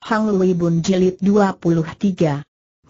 Hang Lui Bun Jilid 23.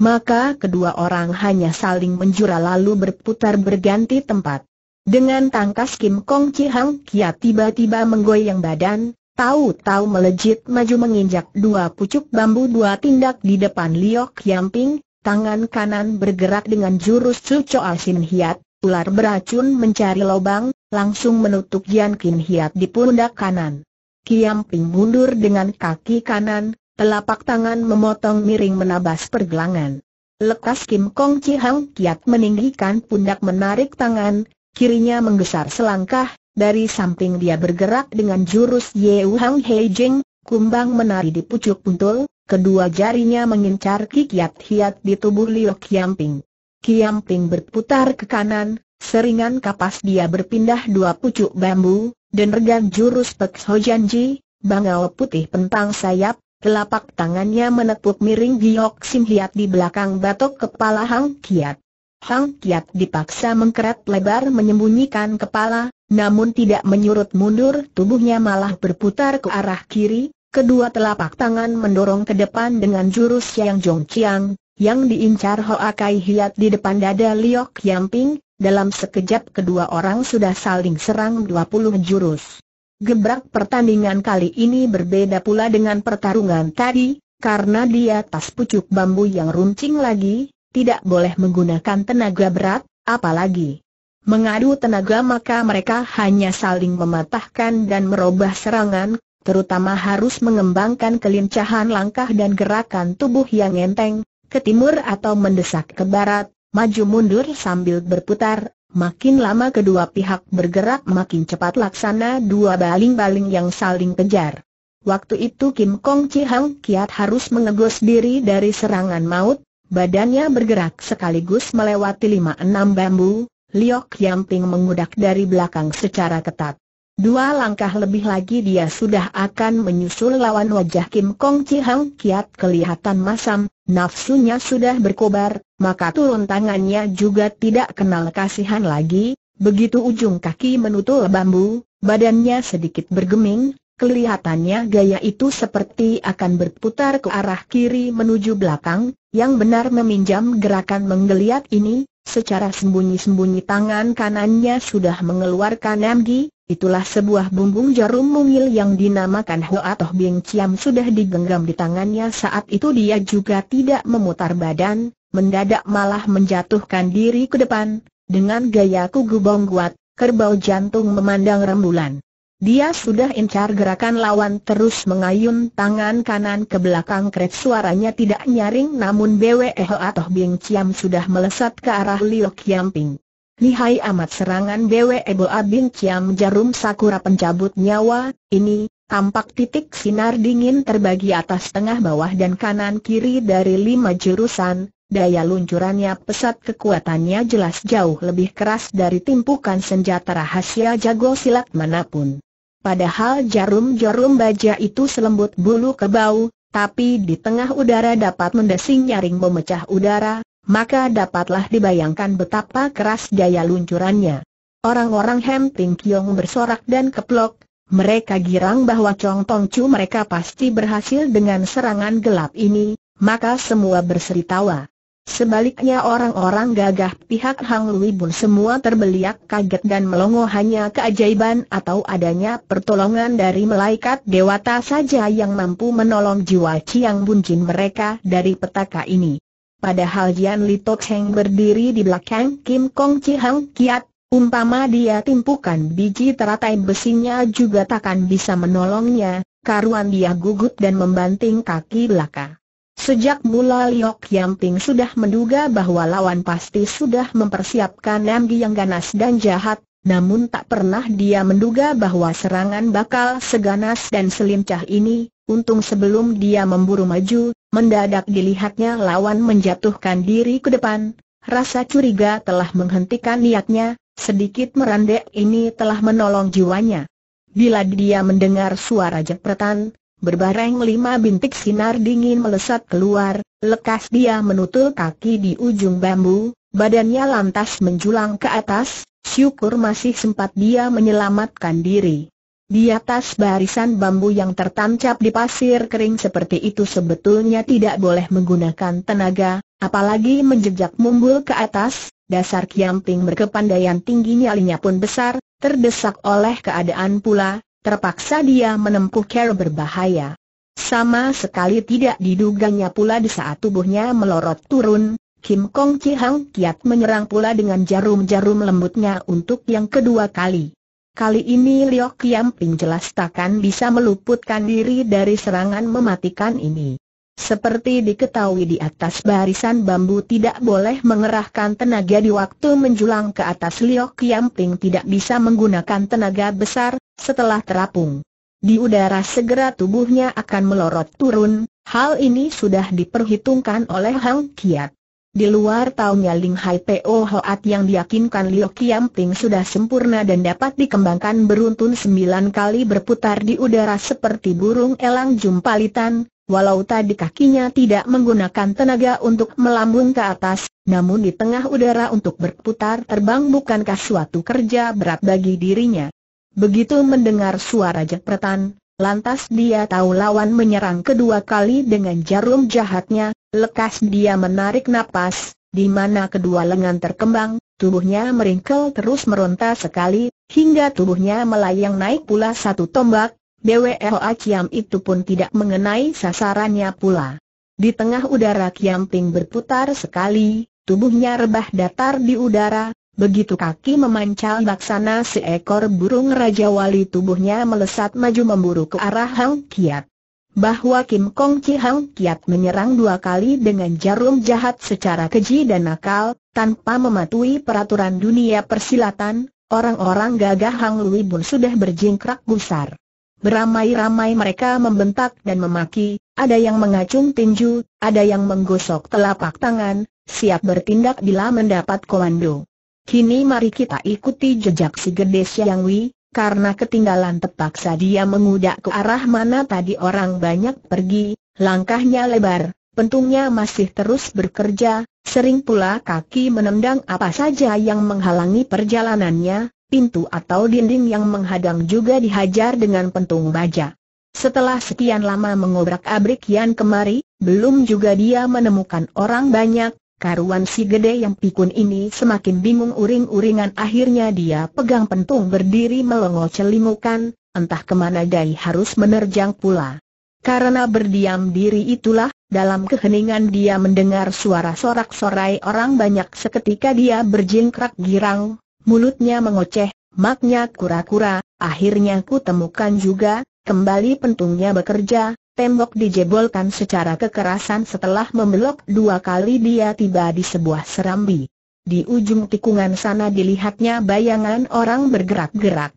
Maka kedua orang hanya saling menjura lalu berputar berganti tempat. Dengan tangkas Kim Kong Chi Hang Kia tiba-tiba menggoyang badan, tahu-tahu melejit maju menginjak dua pucuk bambu dua tindak di depan Liok Yamping, tangan kanan bergerak dengan jurus Suco Asin Hiat, ular beracun mencari lubang, langsung menutup Yan Kin Hiat di pundak kanan. Kiam Ping mundur dengan kaki kanan, Telapak tangan memotong miring menabas pergelangan. Lekas Kim Kong Chi Hang Kiat meninggikan pundak menarik tangan, kirinya menggesar selangkah, dari samping dia bergerak dengan jurus Yeu Hang Hei Jing, kumbang menari di pucuk puntul, kedua jarinya mengincar kikiat hiat di tubuh Liu Kiamping. Kiamping berputar ke kanan, seringan kapas dia berpindah dua pucuk bambu, dan regan jurus Pek Ho Janji, bangau putih pentang sayap, Telapak tangannya menepuk miring Giok Sim Hiat di belakang batok kepala Hang Kiat. Hang Kiat dipaksa mengkeret lebar menyembunyikan kepala, namun tidak menyurut mundur tubuhnya malah berputar ke arah kiri, kedua telapak tangan mendorong ke depan dengan jurus yang Jong Chiang, yang diincar Hoa Kai Hiat di depan dada Liok Yamping, dalam sekejap kedua orang sudah saling serang 20 jurus. Gebrak pertandingan kali ini berbeda pula dengan pertarungan tadi, karena di atas pucuk bambu yang runcing lagi, tidak boleh menggunakan tenaga berat, apalagi mengadu tenaga maka mereka hanya saling mematahkan dan merubah serangan, terutama harus mengembangkan kelincahan langkah dan gerakan tubuh yang enteng, ke timur atau mendesak ke barat, maju mundur sambil berputar, Makin lama kedua pihak bergerak makin cepat laksana dua baling-baling yang saling kejar. Waktu itu Kim Kong Chi Hang Kiat harus mengegos diri dari serangan maut, badannya bergerak sekaligus melewati lima enam bambu, Liok Yang Yamping mengudak dari belakang secara ketat. Dua langkah lebih lagi dia sudah akan menyusul lawan wajah Kim Kong Chi Hang Kiat kelihatan masam, nafsunya sudah berkobar, maka turun tangannya juga tidak kenal kasihan lagi, begitu ujung kaki menutul bambu, badannya sedikit bergeming, kelihatannya gaya itu seperti akan berputar ke arah kiri menuju belakang, yang benar meminjam gerakan menggeliat ini, secara sembunyi-sembunyi tangan kanannya sudah mengeluarkan emgi, Itulah sebuah bumbung jarum mungil yang dinamakan Hoa atau Bing Chiam sudah digenggam di tangannya saat itu dia juga tidak memutar badan, mendadak malah menjatuhkan diri ke depan, dengan gaya kugu kuat, kerbau jantung memandang rembulan. Dia sudah incar gerakan lawan terus mengayun tangan kanan ke belakang kret suaranya tidak nyaring namun Bwe atau Bing Ciam sudah melesat ke arah Liu Kiamping. Lihai amat serangan Bwe Boa Bing Ciam jarum sakura pencabut nyawa, ini, tampak titik sinar dingin terbagi atas tengah bawah dan kanan kiri dari lima jurusan, Daya luncurannya pesat kekuatannya jelas jauh lebih keras dari timpukan senjata rahasia jago silat manapun. Padahal jarum-jarum baja itu selembut bulu kebau, tapi di tengah udara dapat mendesing nyaring memecah udara, maka dapatlah dibayangkan betapa keras daya luncurannya. Orang-orang Hem Ting Kiong bersorak dan keplok, mereka girang bahwa Chong Tong Chu mereka pasti berhasil dengan serangan gelap ini, maka semua berseri tawa. Sebaliknya orang-orang gagah pihak Hang Lui pun semua terbeliak kaget dan melongo hanya keajaiban atau adanya pertolongan dari malaikat dewata saja yang mampu menolong jiwa Chiang Bun Jin mereka dari petaka ini. Padahal Jian Li Tok Heng berdiri di belakang Kim Kong Chi Hang Kiat, umpama dia timpukan biji teratai besinya juga takkan bisa menolongnya, karuan dia gugup dan membanting kaki belakang. Sejak mula Liok Yang Ping sudah menduga bahwa lawan pasti sudah mempersiapkan Namgi yang ganas dan jahat, namun tak pernah dia menduga bahwa serangan bakal seganas dan selincah ini, untung sebelum dia memburu maju, mendadak dilihatnya lawan menjatuhkan diri ke depan, rasa curiga telah menghentikan niatnya, sedikit merandek ini telah menolong jiwanya. Bila dia mendengar suara jepretan, Berbareng lima bintik sinar dingin melesat keluar, lekas dia menutul kaki di ujung bambu, badannya lantas menjulang ke atas, syukur masih sempat dia menyelamatkan diri. Di atas barisan bambu yang tertancap di pasir kering seperti itu sebetulnya tidak boleh menggunakan tenaga, apalagi menjejak mumbul ke atas, dasar Kiamping berkepandaian tingginya linya pun besar, terdesak oleh keadaan pula, terpaksa dia menempuh cara berbahaya. Sama sekali tidak diduganya pula di saat tubuhnya melorot turun, Kim Kong Chi Hang Kiat menyerang pula dengan jarum-jarum lembutnya untuk yang kedua kali. Kali ini Liok Kiam Ping jelas takkan bisa meluputkan diri dari serangan mematikan ini. Seperti diketahui di atas barisan bambu tidak boleh mengerahkan tenaga di waktu menjulang ke atas Liok Yamping tidak bisa menggunakan tenaga besar, setelah terapung. Di udara segera tubuhnya akan melorot turun, hal ini sudah diperhitungkan oleh Hang Kiat. Di luar taunya Ling Hai Po Hoat yang diyakinkan Liok Ting sudah sempurna dan dapat dikembangkan beruntun sembilan kali berputar di udara seperti burung elang jumpalitan, Walau tadi kakinya tidak menggunakan tenaga untuk melambung ke atas, namun di tengah udara untuk berputar terbang bukankah suatu kerja berat bagi dirinya. Begitu mendengar suara jepretan, lantas dia tahu lawan menyerang kedua kali dengan jarum jahatnya, lekas dia menarik napas, di mana kedua lengan terkembang, tubuhnya meringkel terus meronta sekali, hingga tubuhnya melayang naik pula satu tombak, BWL Kiam itu pun tidak mengenai sasarannya pula. Di tengah udara Kiam Ping berputar sekali, tubuhnya rebah datar di udara, begitu kaki memancal laksana seekor burung Raja Wali tubuhnya melesat maju memburu ke arah Hang Kiat. Bahwa Kim Kong Chi Hang Kiat menyerang dua kali dengan jarum jahat secara keji dan nakal, tanpa mematuhi peraturan dunia persilatan, orang-orang gagah Hang Lui Bun sudah berjingkrak gusar. Beramai-ramai mereka membentak dan memaki, ada yang mengacung tinju, ada yang menggosok telapak tangan, siap bertindak bila mendapat komando. Kini mari kita ikuti jejak si gede Wei, karena ketinggalan terpaksa dia mengudak ke arah mana tadi orang banyak pergi, langkahnya lebar, pentungnya masih terus bekerja, sering pula kaki menendang apa saja yang menghalangi perjalanannya, pintu atau dinding yang menghadang juga dihajar dengan pentung baja. Setelah sekian lama mengobrak-abrik Yan kemari, belum juga dia menemukan orang banyak, karuan si gede yang pikun ini semakin bingung uring-uringan akhirnya dia pegang pentung berdiri melongo celingukan, entah kemana dai harus menerjang pula. Karena berdiam diri itulah, dalam keheningan dia mendengar suara sorak-sorai orang banyak seketika dia berjingkrak girang, mulutnya mengoceh, maknya kura-kura, akhirnya ku temukan juga, kembali pentungnya bekerja, tembok dijebolkan secara kekerasan setelah membelok dua kali dia tiba di sebuah serambi. Di ujung tikungan sana dilihatnya bayangan orang bergerak-gerak.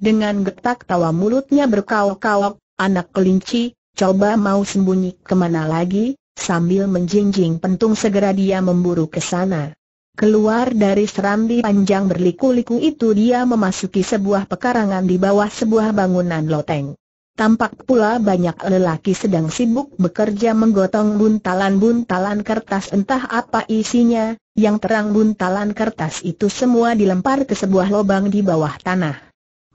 Dengan getak tawa mulutnya berkaok-kaok, anak kelinci, coba mau sembunyi kemana lagi, sambil menjinjing pentung segera dia memburu ke sana. Keluar dari serambi panjang berliku-liku itu dia memasuki sebuah pekarangan di bawah sebuah bangunan loteng. Tampak pula banyak lelaki sedang sibuk bekerja menggotong buntalan-buntalan kertas entah apa isinya, yang terang buntalan kertas itu semua dilempar ke sebuah lubang di bawah tanah.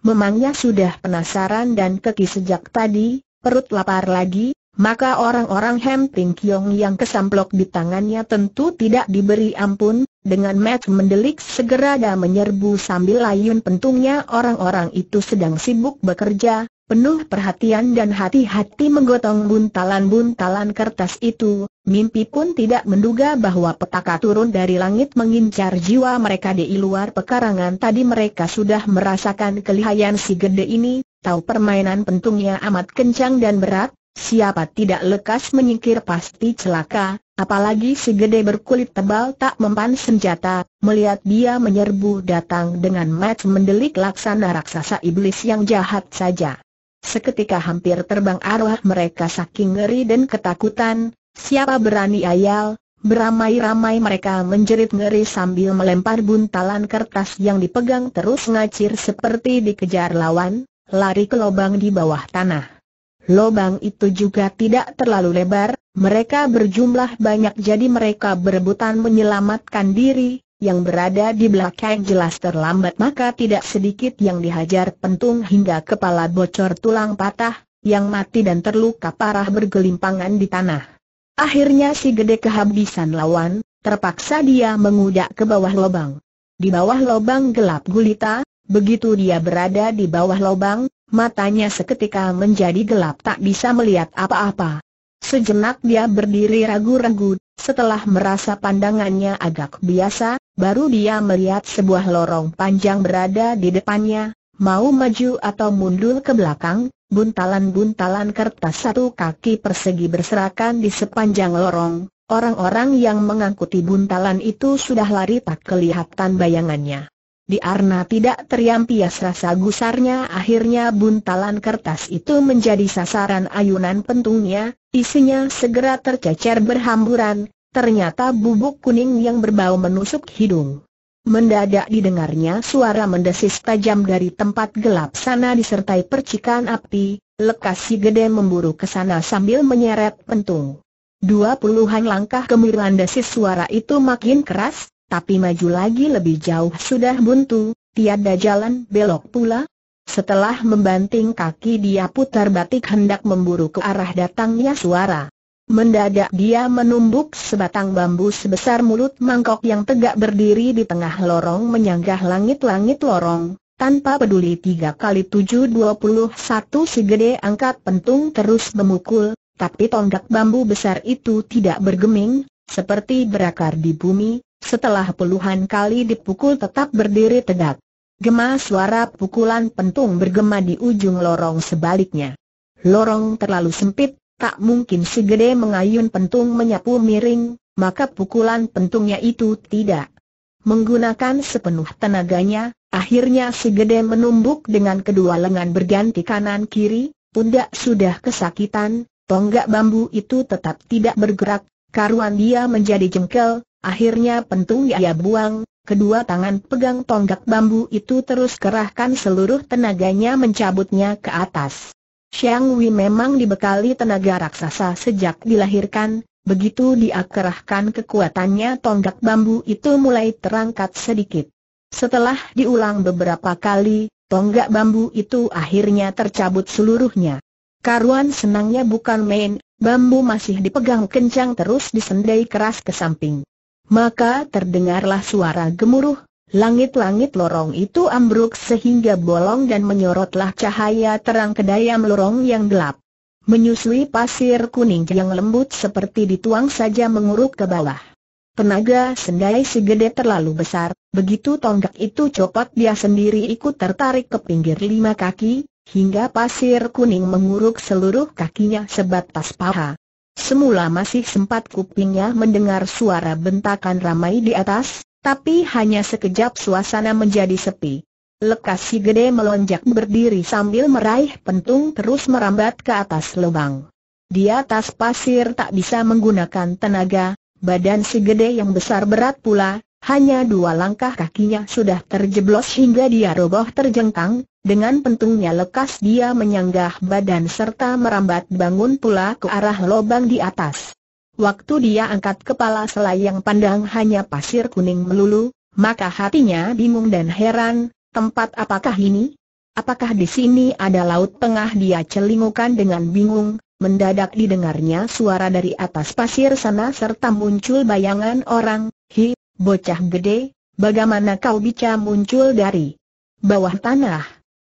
Memangnya sudah penasaran dan keki sejak tadi, perut lapar lagi, maka orang-orang Hem Ping Kiong yang kesamplok di tangannya tentu tidak diberi ampun, dengan mat mendelik segera dan menyerbu sambil layun pentungnya orang-orang itu sedang sibuk bekerja, penuh perhatian dan hati-hati menggotong buntalan-buntalan kertas itu, mimpi pun tidak menduga bahwa petaka turun dari langit mengincar jiwa mereka di luar pekarangan tadi mereka sudah merasakan kelihayan si gede ini, tahu permainan pentungnya amat kencang dan berat, Siapa tidak lekas menyingkir pasti celaka, apalagi si gede berkulit tebal tak mempan senjata, melihat dia menyerbu datang dengan mat mendelik laksana raksasa iblis yang jahat saja. Seketika hampir terbang arwah mereka saking ngeri dan ketakutan, siapa berani ayal, beramai-ramai mereka menjerit ngeri sambil melempar buntalan kertas yang dipegang terus ngacir seperti dikejar lawan, lari ke lubang di bawah tanah. Lobang itu juga tidak terlalu lebar, mereka berjumlah banyak jadi mereka berebutan menyelamatkan diri, yang berada di belakang jelas terlambat maka tidak sedikit yang dihajar pentung hingga kepala bocor tulang patah, yang mati dan terluka parah bergelimpangan di tanah. Akhirnya si gede kehabisan lawan, terpaksa dia mengudak ke bawah lobang. Di bawah lobang gelap gulita, begitu dia berada di bawah lobang, matanya seketika menjadi gelap tak bisa melihat apa-apa. Sejenak dia berdiri ragu-ragu, setelah merasa pandangannya agak biasa, baru dia melihat sebuah lorong panjang berada di depannya, mau maju atau mundur ke belakang, buntalan-buntalan kertas satu kaki persegi berserakan di sepanjang lorong, orang-orang yang mengangkuti buntalan itu sudah lari tak kelihatan bayangannya. Diarna tidak teriampias rasa gusarnya akhirnya buntalan kertas itu menjadi sasaran ayunan pentungnya, isinya segera tercecer berhamburan, ternyata bubuk kuning yang berbau menusuk hidung. Mendadak didengarnya suara mendesis tajam dari tempat gelap sana disertai percikan api, lekas si gede memburu ke sana sambil menyeret pentung. Dua puluhan langkah kemiran desis suara itu makin keras, tapi maju lagi lebih jauh sudah buntu, tiada jalan belok pula. Setelah membanting kaki dia putar batik hendak memburu ke arah datangnya suara. Mendadak dia menumbuk sebatang bambu sebesar mulut mangkok yang tegak berdiri di tengah lorong menyanggah langit-langit lorong. Tanpa peduli tiga kali tujuh dua puluh satu segede angkat pentung terus memukul, tapi tonggak bambu besar itu tidak bergeming, seperti berakar di bumi, setelah puluhan kali dipukul tetap berdiri tegak. Gema suara pukulan pentung bergema di ujung lorong sebaliknya. Lorong terlalu sempit, tak mungkin segede mengayun pentung menyapu miring, maka pukulan pentungnya itu tidak. Menggunakan sepenuh tenaganya, akhirnya segede menumbuk dengan kedua lengan berganti kanan-kiri, pundak sudah kesakitan, tonggak bambu itu tetap tidak bergerak, karuan dia menjadi jengkel, Akhirnya pentung ia buang, kedua tangan pegang tonggak bambu itu terus kerahkan seluruh tenaganya mencabutnya ke atas. Xiang Wei memang dibekali tenaga raksasa sejak dilahirkan, begitu dia kekuatannya tonggak bambu itu mulai terangkat sedikit. Setelah diulang beberapa kali, tonggak bambu itu akhirnya tercabut seluruhnya. Karuan senangnya bukan main, bambu masih dipegang kencang terus disendai keras ke samping maka terdengarlah suara gemuruh, langit-langit lorong itu ambruk sehingga bolong dan menyorotlah cahaya terang ke dayam lorong yang gelap. Menyusui pasir kuning yang lembut seperti dituang saja menguruk ke bawah. Tenaga sendai si gede terlalu besar, begitu tonggak itu copot dia sendiri ikut tertarik ke pinggir lima kaki, hingga pasir kuning menguruk seluruh kakinya sebatas paha. Semula masih sempat kupingnya mendengar suara bentakan ramai di atas, tapi hanya sekejap suasana menjadi sepi. Lekas si gede melonjak berdiri sambil meraih pentung terus merambat ke atas lubang. Di atas pasir tak bisa menggunakan tenaga, badan si gede yang besar berat pula, hanya dua langkah kakinya sudah terjeblos hingga dia roboh terjengkang, dengan pentungnya lekas dia menyanggah badan serta merambat bangun pula ke arah lobang di atas. Waktu dia angkat kepala selayang pandang hanya pasir kuning melulu, maka hatinya bingung dan heran, tempat apakah ini? Apakah di sini ada laut tengah dia celingukan dengan bingung, mendadak didengarnya suara dari atas pasir sana serta muncul bayangan orang, hi, Bocah gede, bagaimana kau bisa muncul dari bawah tanah?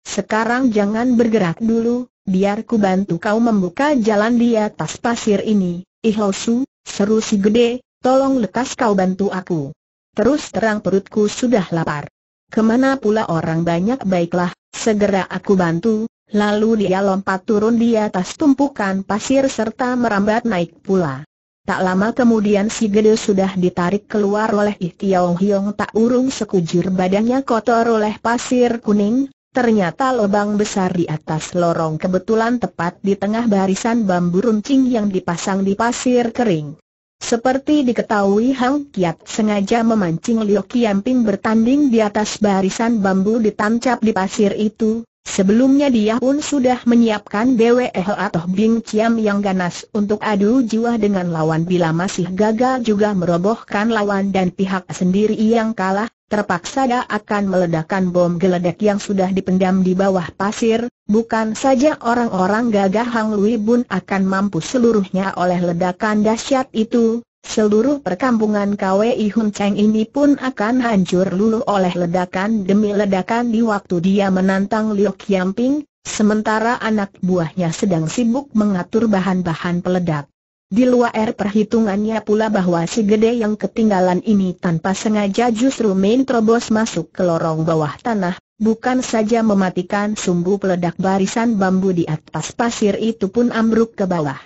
Sekarang jangan bergerak dulu, biar ku bantu kau membuka jalan di atas pasir ini. Ihosu, seru si gede, tolong lekas kau bantu aku. Terus terang perutku sudah lapar. Kemana pula orang banyak baiklah, segera aku bantu, lalu dia lompat turun di atas tumpukan pasir serta merambat naik pula. Tak lama kemudian si gede sudah ditarik keluar oleh Ihtiao Hiong tak urung sekujur badannya kotor oleh pasir kuning, ternyata lubang besar di atas lorong kebetulan tepat di tengah barisan bambu runcing yang dipasang di pasir kering. Seperti diketahui Hang Kiat sengaja memancing Liu Kiamping bertanding di atas barisan bambu ditancap di pasir itu, Sebelumnya dia pun sudah menyiapkan BWE atau Bing Chiam yang ganas untuk adu jiwa dengan lawan bila masih gagal juga merobohkan lawan dan pihak sendiri yang kalah, terpaksa dia akan meledakkan bom geledek yang sudah dipendam di bawah pasir, bukan saja orang-orang gagah Hang Lui pun akan mampu seluruhnya oleh ledakan dahsyat itu, Seluruh perkampungan KWI Hun Cheng ini pun akan hancur luluh oleh ledakan demi ledakan di waktu dia menantang Liu Qiangping, sementara anak buahnya sedang sibuk mengatur bahan-bahan peledak. Di luar perhitungannya pula bahwa si gede yang ketinggalan ini tanpa sengaja justru main terobos masuk ke lorong bawah tanah, bukan saja mematikan sumbu peledak barisan bambu di atas pasir itu pun ambruk ke bawah.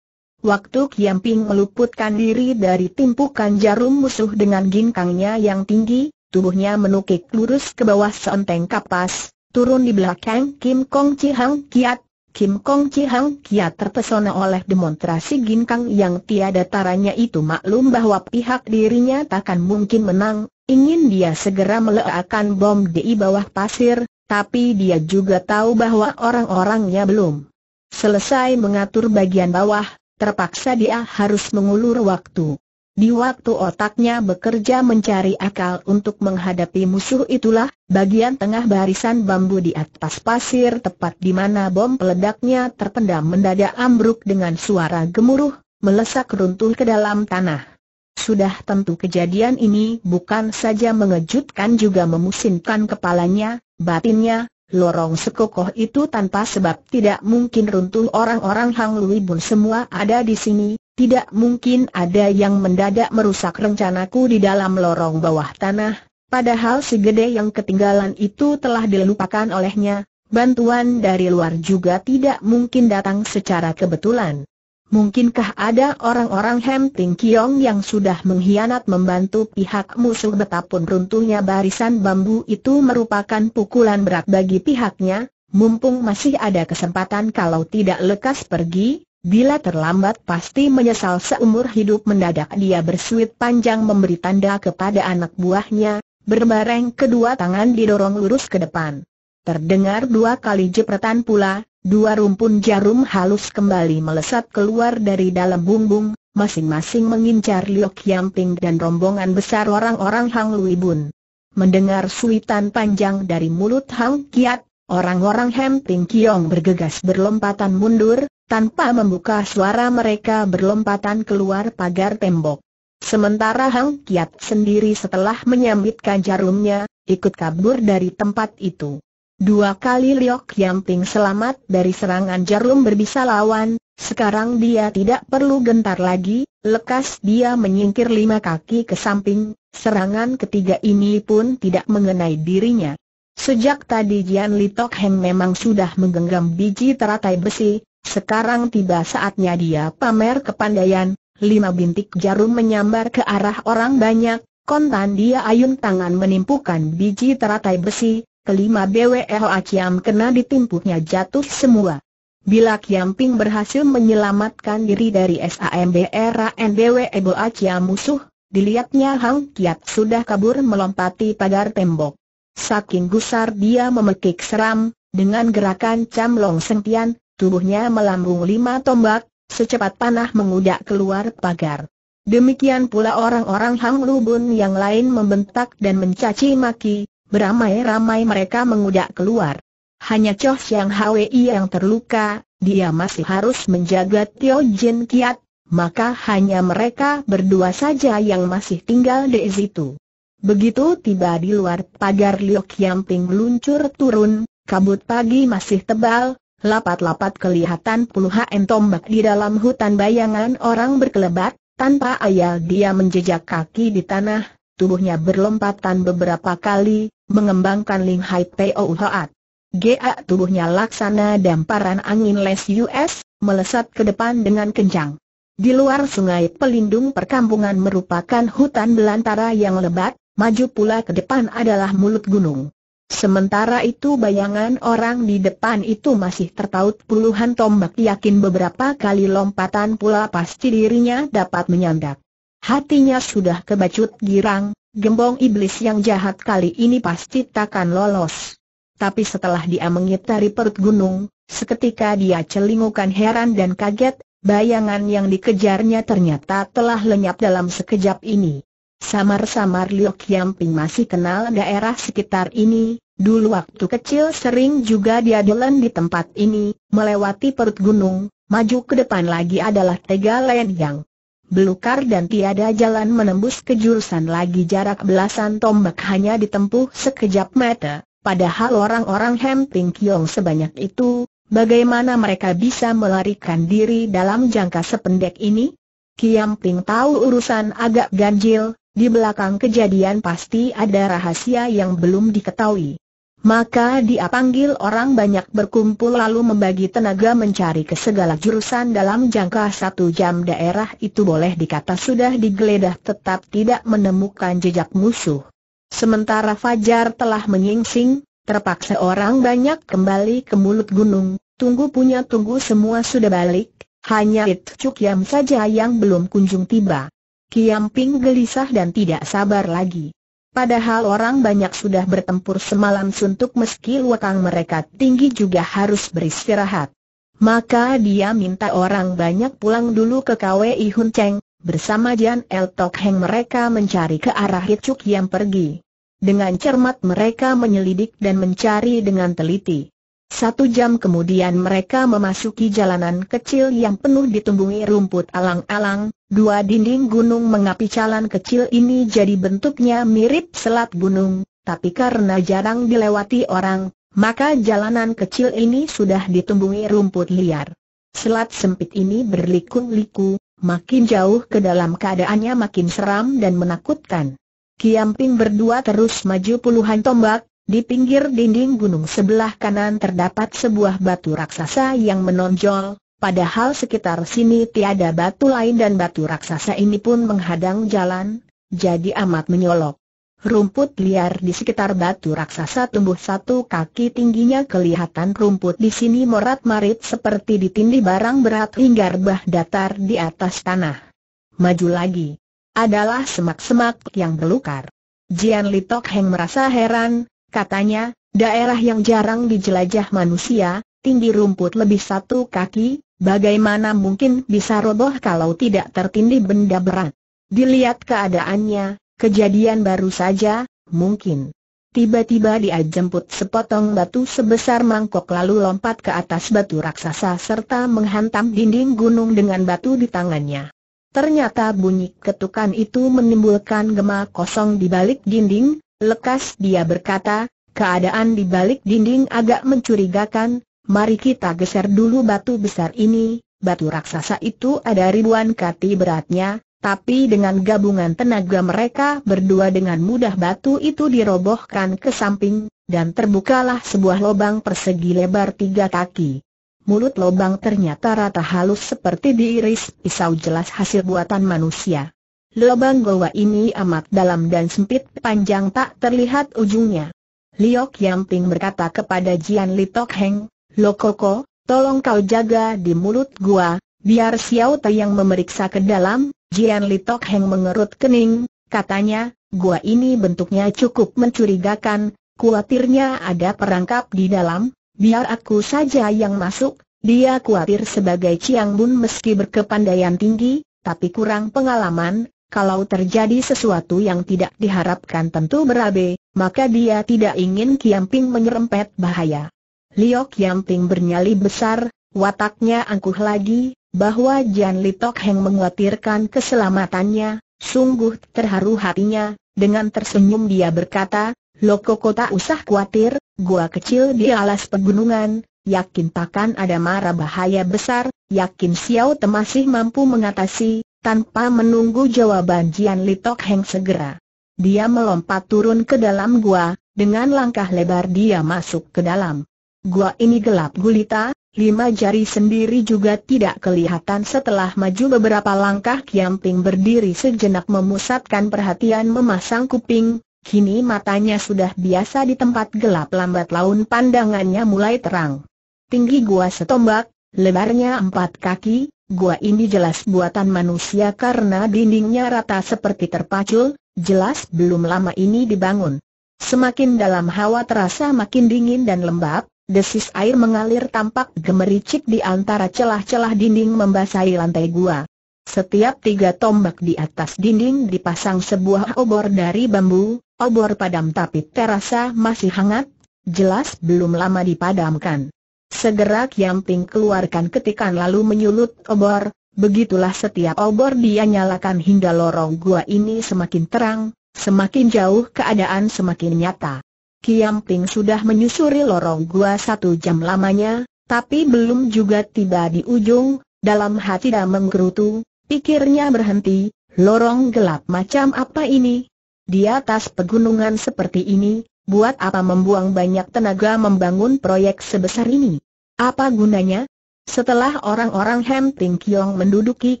Waktu Ping meluputkan diri dari timpukan jarum musuh dengan ginkangnya yang tinggi, tubuhnya menukik lurus ke bawah seenteng kapas, turun di belakang Kim Kong Chihang Kiat. Kim Kong Chihang Kiat terpesona oleh demonstrasi ginkang yang tiada taranya itu maklum bahwa pihak dirinya takkan mungkin menang, ingin dia segera meleakkan bom di bawah pasir, tapi dia juga tahu bahwa orang-orangnya belum selesai mengatur bagian bawah, terpaksa dia harus mengulur waktu. Di waktu otaknya bekerja mencari akal untuk menghadapi musuh itulah, bagian tengah barisan bambu di atas pasir tepat di mana bom peledaknya terpendam mendadak ambruk dengan suara gemuruh, melesak runtuh ke dalam tanah. Sudah tentu kejadian ini bukan saja mengejutkan juga memusinkan kepalanya, batinnya, Lorong sekokoh itu tanpa sebab tidak mungkin runtuh orang-orang Hang Lui pun semua ada di sini, tidak mungkin ada yang mendadak merusak rencanaku di dalam lorong bawah tanah, padahal si gede yang ketinggalan itu telah dilupakan olehnya, bantuan dari luar juga tidak mungkin datang secara kebetulan. Mungkinkah ada orang-orang Hem Ting Kiong yang sudah mengkhianat membantu pihak musuh betapun runtuhnya barisan bambu itu merupakan pukulan berat bagi pihaknya, mumpung masih ada kesempatan kalau tidak lekas pergi, bila terlambat pasti menyesal seumur hidup mendadak dia bersuit panjang memberi tanda kepada anak buahnya, berbareng kedua tangan didorong lurus ke depan. Terdengar dua kali jepretan pula, Dua rumpun jarum halus kembali melesat keluar dari dalam bumbung, masing-masing mengincar Liok Yamping dan rombongan besar orang-orang Hang Lui Bun. Mendengar suitan panjang dari mulut Hang Kiat, orang-orang Hem Ting Kiong bergegas berlompatan mundur, tanpa membuka suara mereka berlompatan keluar pagar tembok. Sementara Hang Kiat sendiri setelah menyambitkan jarumnya, ikut kabur dari tempat itu. Dua kali Liok Yamping selamat dari serangan jarum berbisa lawan, sekarang dia tidak perlu gentar lagi, lekas dia menyingkir lima kaki ke samping, serangan ketiga ini pun tidak mengenai dirinya. Sejak tadi Jian Li Tok Heng memang sudah menggenggam biji teratai besi, sekarang tiba saatnya dia pamer kepandaian, lima bintik jarum menyambar ke arah orang banyak, kontan dia ayun tangan menimpukan biji teratai besi, kelima Bwro Kiam kena ditimpuhnya jatuh semua. Bila Kiam Ping berhasil menyelamatkan diri dari SAMBRAN Bwro Kiam musuh, dilihatnya Hang Kiat sudah kabur melompati pagar tembok. Saking gusar dia memekik seram, dengan gerakan camlong sentian, tubuhnya melambung lima tombak, secepat panah mengudak keluar pagar. Demikian pula orang-orang Hang Lubun yang lain membentak dan mencaci maki, Beramai-ramai mereka mengudak keluar. Hanya Choh Siang Hwi yang terluka, dia masih harus menjaga Tio Jin Kiat, maka hanya mereka berdua saja yang masih tinggal di situ. Begitu tiba di luar pagar Liu Qiangping meluncur turun, kabut pagi masih tebal, lapat-lapat kelihatan puluhan tombak di dalam hutan bayangan orang berkelebat, tanpa ayal dia menjejak kaki di tanah, tubuhnya berlompatan beberapa kali, mengembangkan Ling Hai Teo Hoat. Gea tubuhnya laksana damparan angin les US, melesat ke depan dengan kencang. Di luar sungai pelindung perkampungan merupakan hutan belantara yang lebat, maju pula ke depan adalah mulut gunung. Sementara itu bayangan orang di depan itu masih tertaut puluhan tombak yakin beberapa kali lompatan pula pasti dirinya dapat menyandak. Hatinya sudah kebacut girang, Gembong iblis yang jahat kali ini pasti takkan lolos. Tapi setelah dia mengitari perut gunung, seketika dia celingukan heran dan kaget, bayangan yang dikejarnya ternyata telah lenyap dalam sekejap ini. Samar-samar Liu Qiangping masih kenal daerah sekitar ini, dulu waktu kecil sering juga dia jalan di tempat ini, melewati perut gunung, maju ke depan lagi adalah Tega Yang belukar dan tiada jalan menembus ke lagi jarak belasan tombak hanya ditempuh sekejap mata, padahal orang-orang Hemping Kiong sebanyak itu, bagaimana mereka bisa melarikan diri dalam jangka sependek ini? Kiam Ping tahu urusan agak ganjil, di belakang kejadian pasti ada rahasia yang belum diketahui. Maka dia panggil orang banyak berkumpul lalu membagi tenaga mencari ke segala jurusan dalam jangka satu jam daerah itu boleh dikata sudah digeledah tetap tidak menemukan jejak musuh. Sementara Fajar telah menyingsing, terpaksa orang banyak kembali ke mulut gunung, tunggu punya tunggu semua sudah balik, hanya It Cuk Yam saja yang belum kunjung tiba. Kiam Ping gelisah dan tidak sabar lagi. Padahal orang banyak sudah bertempur semalam suntuk meski luakang mereka tinggi juga harus beristirahat. Maka dia minta orang banyak pulang dulu ke KWI Hun Cheng, bersama Jan El Tok Heng mereka mencari ke arah Hitchuk yang pergi. Dengan cermat mereka menyelidik dan mencari dengan teliti. Satu jam kemudian mereka memasuki jalanan kecil yang penuh ditumbuhi rumput alang-alang, dua dinding gunung mengapi jalan kecil ini jadi bentuknya mirip selat gunung, tapi karena jarang dilewati orang, maka jalanan kecil ini sudah ditumbuhi rumput liar. Selat sempit ini berliku-liku, makin jauh ke dalam keadaannya makin seram dan menakutkan. Kiamping berdua terus maju puluhan tombak, di pinggir dinding gunung sebelah kanan terdapat sebuah batu raksasa yang menonjol, padahal sekitar sini tiada batu lain dan batu raksasa ini pun menghadang jalan, jadi amat menyolok. Rumput liar di sekitar batu raksasa tumbuh satu kaki tingginya kelihatan rumput di sini morat-marit seperti ditindih barang berat hingga rebah datar di atas tanah. Maju lagi. Adalah semak-semak yang belukar. Jian Litok Heng merasa heran, Katanya, daerah yang jarang dijelajah manusia, tinggi rumput lebih satu kaki, bagaimana mungkin bisa roboh kalau tidak tertindih benda berat. Dilihat keadaannya, kejadian baru saja, mungkin. Tiba-tiba dia jemput sepotong batu sebesar mangkok lalu lompat ke atas batu raksasa serta menghantam dinding gunung dengan batu di tangannya. Ternyata bunyi ketukan itu menimbulkan gema kosong di balik dinding, Lekas dia berkata, keadaan di balik dinding agak mencurigakan, mari kita geser dulu batu besar ini, batu raksasa itu ada ribuan kati beratnya, tapi dengan gabungan tenaga mereka berdua dengan mudah batu itu dirobohkan ke samping, dan terbukalah sebuah lubang persegi lebar tiga kaki. Mulut lubang ternyata rata halus seperti diiris pisau jelas hasil buatan manusia lubang goa ini amat dalam dan sempit panjang tak terlihat ujungnya. Liok Yamping berkata kepada Jian Li Tok Heng, Lokoko, tolong kau jaga di mulut gua, biar Xiao Te yang memeriksa ke dalam, Jian Li Tok Heng mengerut kening, katanya, gua ini bentuknya cukup mencurigakan, kuatirnya ada perangkap di dalam, biar aku saja yang masuk, dia kuatir sebagai Ciang Bun meski berkepandaian tinggi, tapi kurang pengalaman, kalau terjadi sesuatu yang tidak diharapkan tentu berabe, maka dia tidak ingin Kiamping menyerempet bahaya. Liok Kiamping bernyali besar, wataknya angkuh lagi, bahwa Jian Litok Heng menguatirkan keselamatannya, sungguh terharu hatinya, dengan tersenyum dia berkata, Loko kota usah khawatir, gua kecil di alas pegunungan, yakin takkan ada mara bahaya besar, yakin Xiao Te masih mampu mengatasi, tanpa menunggu jawaban Jian Litok Heng segera. Dia melompat turun ke dalam gua, dengan langkah lebar dia masuk ke dalam. Gua ini gelap gulita, lima jari sendiri juga tidak kelihatan setelah maju beberapa langkah Kiamping berdiri sejenak memusatkan perhatian memasang kuping, kini matanya sudah biasa di tempat gelap lambat laun pandangannya mulai terang. Tinggi gua setombak, lebarnya empat kaki, Gua ini jelas buatan manusia karena dindingnya rata seperti terpacul, jelas belum lama ini dibangun. Semakin dalam hawa terasa makin dingin dan lembab, desis air mengalir tampak gemericik di antara celah-celah dinding membasahi lantai gua. Setiap tiga tombak di atas dinding dipasang sebuah obor dari bambu, obor padam tapi terasa masih hangat, jelas belum lama dipadamkan. Segera Kiam Ping keluarkan ketikan lalu menyulut obor, begitulah setiap obor dia nyalakan hingga lorong gua ini semakin terang, semakin jauh keadaan semakin nyata. Kiam Ping sudah menyusuri lorong gua satu jam lamanya, tapi belum juga tiba di ujung, dalam hati dah menggerutu, pikirnya berhenti, lorong gelap macam apa ini? Di atas pegunungan seperti ini, buat apa membuang banyak tenaga membangun proyek sebesar ini? Apa gunanya? Setelah orang-orang Hem Ting Kiong menduduki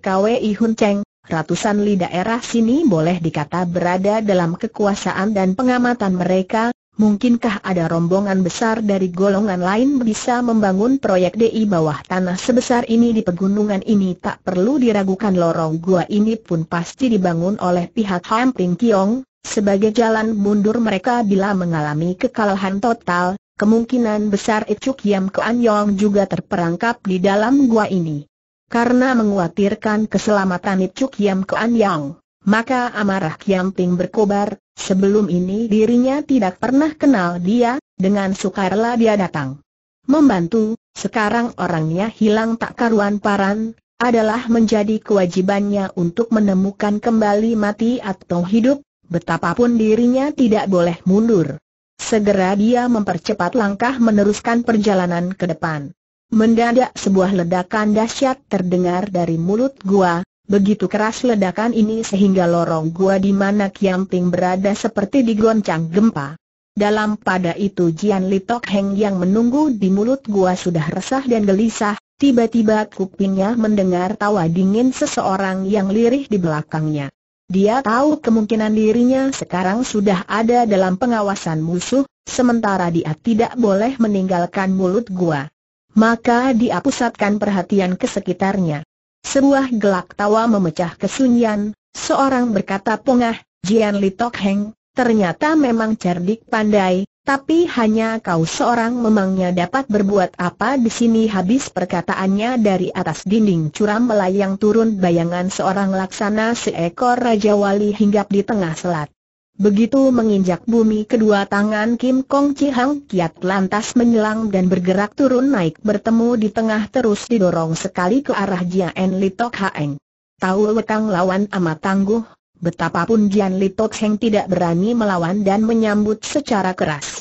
KWI Hun Cheng, ratusan li daerah sini boleh dikata berada dalam kekuasaan dan pengamatan mereka, mungkinkah ada rombongan besar dari golongan lain bisa membangun proyek DI bawah tanah sebesar ini di pegunungan ini tak perlu diragukan lorong gua ini pun pasti dibangun oleh pihak Ham Ting Kiong, sebagai jalan mundur mereka bila mengalami kekalahan total, kemungkinan besar Icuk Yam Kean Yong juga terperangkap di dalam gua ini. Karena menguatirkan keselamatan Icuk Yam Kean Yong, maka amarah Kiam Ping berkobar, sebelum ini dirinya tidak pernah kenal dia, dengan sukarela dia datang. Membantu, sekarang orangnya hilang tak karuan paran, adalah menjadi kewajibannya untuk menemukan kembali mati atau hidup, betapapun dirinya tidak boleh mundur. Segera dia mempercepat langkah meneruskan perjalanan ke depan. Mendadak sebuah ledakan dahsyat terdengar dari mulut gua, begitu keras ledakan ini sehingga lorong gua di mana Kiamping berada seperti digoncang gempa. Dalam pada itu Jian Li Tok Heng yang menunggu di mulut gua sudah resah dan gelisah, tiba-tiba kupingnya mendengar tawa dingin seseorang yang lirih di belakangnya. Dia tahu kemungkinan dirinya sekarang sudah ada dalam pengawasan musuh, sementara dia tidak boleh meninggalkan mulut gua. Maka dia pusatkan perhatian ke sekitarnya. Sebuah gelak tawa memecah kesunyian, seorang berkata pongah, Jian Li Tok Heng, ternyata memang cerdik pandai, tapi hanya kau seorang memangnya dapat berbuat apa di sini habis perkataannya dari atas dinding curam melayang turun bayangan seorang laksana seekor Raja Wali hinggap di tengah selat. Begitu menginjak bumi kedua tangan Kim Kong Chi Hang kiat lantas menyelang dan bergerak turun naik bertemu di tengah terus didorong sekali ke arah Jian Li Tok Heng. Tahu lekang lawan amat tangguh, betapapun Jian Li Tok Heng tidak berani melawan dan menyambut secara keras.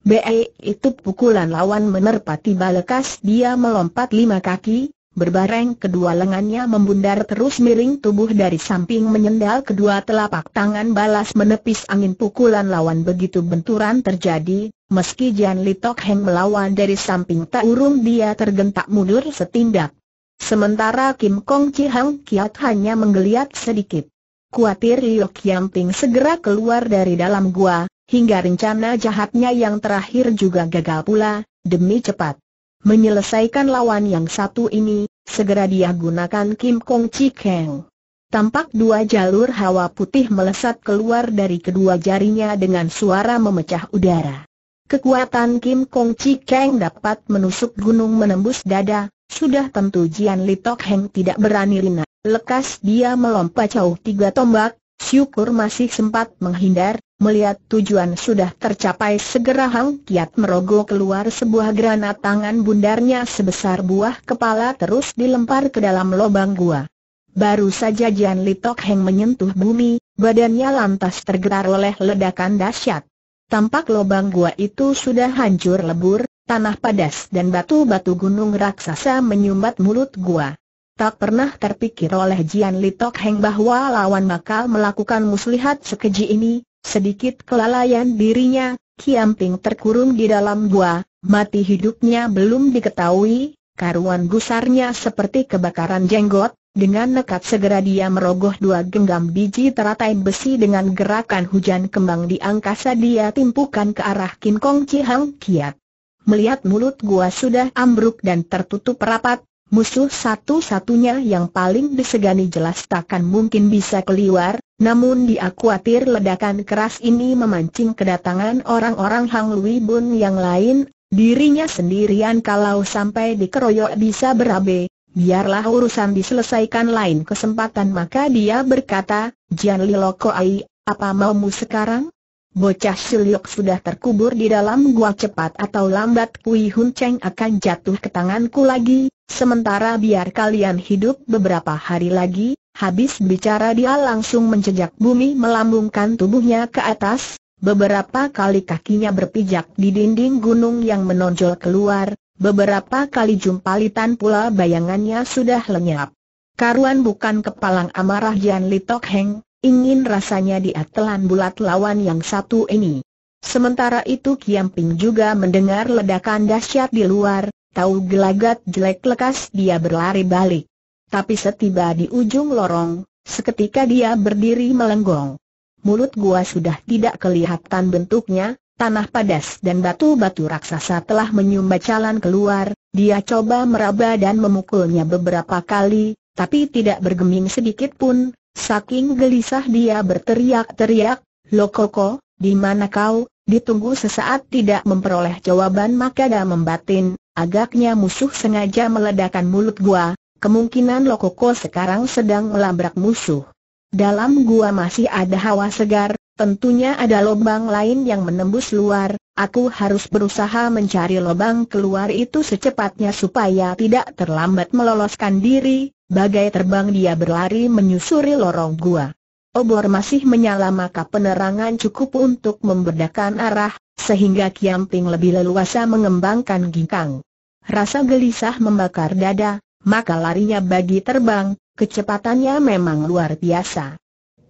Be itu pukulan lawan menerpa tiba lekas dia melompat lima kaki, berbareng kedua lengannya membundar terus miring tubuh dari samping menyendal kedua telapak tangan balas menepis angin pukulan lawan begitu benturan terjadi, meski Li Litok Heng melawan dari samping tak urung dia tergentak mundur setindak. Sementara Kim Kong Chi Hang Kiat hanya menggeliat sedikit. Kuatir Liu Kiam Ping segera keluar dari dalam gua, hingga rencana jahatnya yang terakhir juga gagal pula, demi cepat menyelesaikan lawan yang satu ini, segera dia gunakan Kim Kong Chi Kang. Tampak dua jalur hawa putih melesat keluar dari kedua jarinya dengan suara memecah udara. Kekuatan Kim Kong Chi Kang dapat menusuk gunung menembus dada, sudah tentu Jian Li Tok Heng tidak berani lina. Lekas dia melompat jauh tiga tombak, Syukur masih sempat menghindar, melihat tujuan sudah tercapai segera Hang Kiat merogoh keluar sebuah granat tangan bundarnya sebesar buah kepala terus dilempar ke dalam lubang gua. Baru saja Jian Li Tok Heng menyentuh bumi, badannya lantas tergetar oleh ledakan dahsyat. Tampak lubang gua itu sudah hancur lebur, tanah padas dan batu-batu gunung raksasa menyumbat mulut gua. Tak pernah terpikir oleh Jian Li Tok Heng bahwa lawan bakal melakukan muslihat sekeji ini, sedikit kelalaian dirinya, Kiamping terkurung di dalam gua, mati hidupnya belum diketahui, karuan gusarnya seperti kebakaran jenggot, dengan nekat segera dia merogoh dua genggam biji teratai besi dengan gerakan hujan kembang di angkasa dia timpukan ke arah Kim Kong Chi Hang Kiat. Melihat mulut gua sudah ambruk dan tertutup rapat, Musuh satu-satunya yang paling disegani jelas takkan mungkin bisa keluar, namun dia khawatir ledakan keras ini memancing kedatangan orang-orang Hang Lui Bun yang lain, dirinya sendirian kalau sampai dikeroyok bisa berabe, biarlah urusan diselesaikan lain kesempatan maka dia berkata, Jian Li Ai, apa maumu sekarang? Bocah Silyok sudah terkubur di dalam gua cepat atau lambat Kui Hun Cheng akan jatuh ke tanganku lagi, sementara biar kalian hidup beberapa hari lagi, habis bicara dia langsung menjejak bumi melambungkan tubuhnya ke atas, beberapa kali kakinya berpijak di dinding gunung yang menonjol keluar, beberapa kali jumpalitan pula bayangannya sudah lenyap. Karuan bukan kepalang amarah Yan Litok Heng, Ingin rasanya dia telan bulat lawan yang satu ini. Sementara itu Kiam Ping juga mendengar ledakan dahsyat di luar, tahu gelagat jelek lekas dia berlari balik. Tapi setiba di ujung lorong, seketika dia berdiri melenggong. Mulut gua sudah tidak kelihatan bentuknya, tanah padas dan batu-batu raksasa telah menyumbat jalan keluar, dia coba meraba dan memukulnya beberapa kali, tapi tidak bergeming sedikit pun, Saking gelisah dia berteriak-teriak, Lokoko, di mana kau? Ditunggu sesaat tidak memperoleh jawaban maka dia membatin, agaknya musuh sengaja meledakan mulut gua, kemungkinan Lokoko sekarang sedang melabrak musuh. Dalam gua masih ada hawa segar, tentunya ada lubang lain yang menembus luar, aku harus berusaha mencari lubang keluar itu secepatnya supaya tidak terlambat meloloskan diri, Bagai terbang dia berlari menyusuri lorong gua. Obor masih menyala maka penerangan cukup untuk membedakan arah, sehingga Kiamping lebih leluasa mengembangkan ginkang. Rasa gelisah membakar dada, maka larinya bagi terbang, kecepatannya memang luar biasa.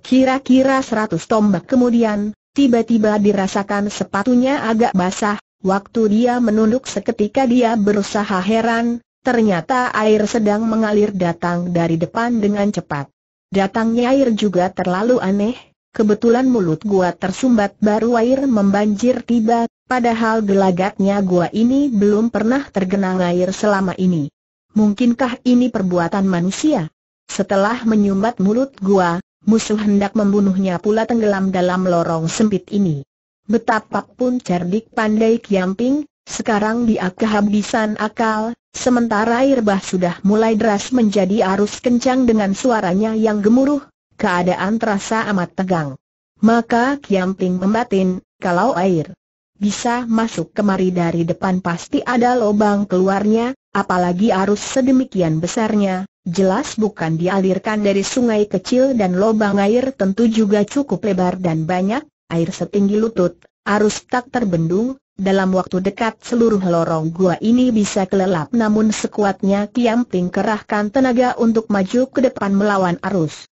Kira-kira seratus tombak kemudian, tiba-tiba dirasakan sepatunya agak basah, waktu dia menunduk seketika dia berusaha heran, Ternyata air sedang mengalir datang dari depan dengan cepat. Datangnya air juga terlalu aneh, kebetulan mulut gua tersumbat baru air membanjir tiba, padahal gelagatnya gua ini belum pernah tergenang air selama ini. Mungkinkah ini perbuatan manusia? Setelah menyumbat mulut gua, musuh hendak membunuhnya pula tenggelam dalam lorong sempit ini. Betapapun cerdik pandai Kiamping, sekarang dia kehabisan akal, sementara air bah sudah mulai deras menjadi arus kencang dengan suaranya yang gemuruh, keadaan terasa amat tegang. Maka Kiamping membatin, kalau air bisa masuk kemari dari depan pasti ada lubang keluarnya, apalagi arus sedemikian besarnya, jelas bukan dialirkan dari sungai kecil dan lubang air tentu juga cukup lebar dan banyak, air setinggi lutut, arus tak terbendung, dalam waktu dekat seluruh lorong gua ini bisa kelelap namun sekuatnya Tiam Ping kerahkan tenaga untuk maju ke depan melawan arus.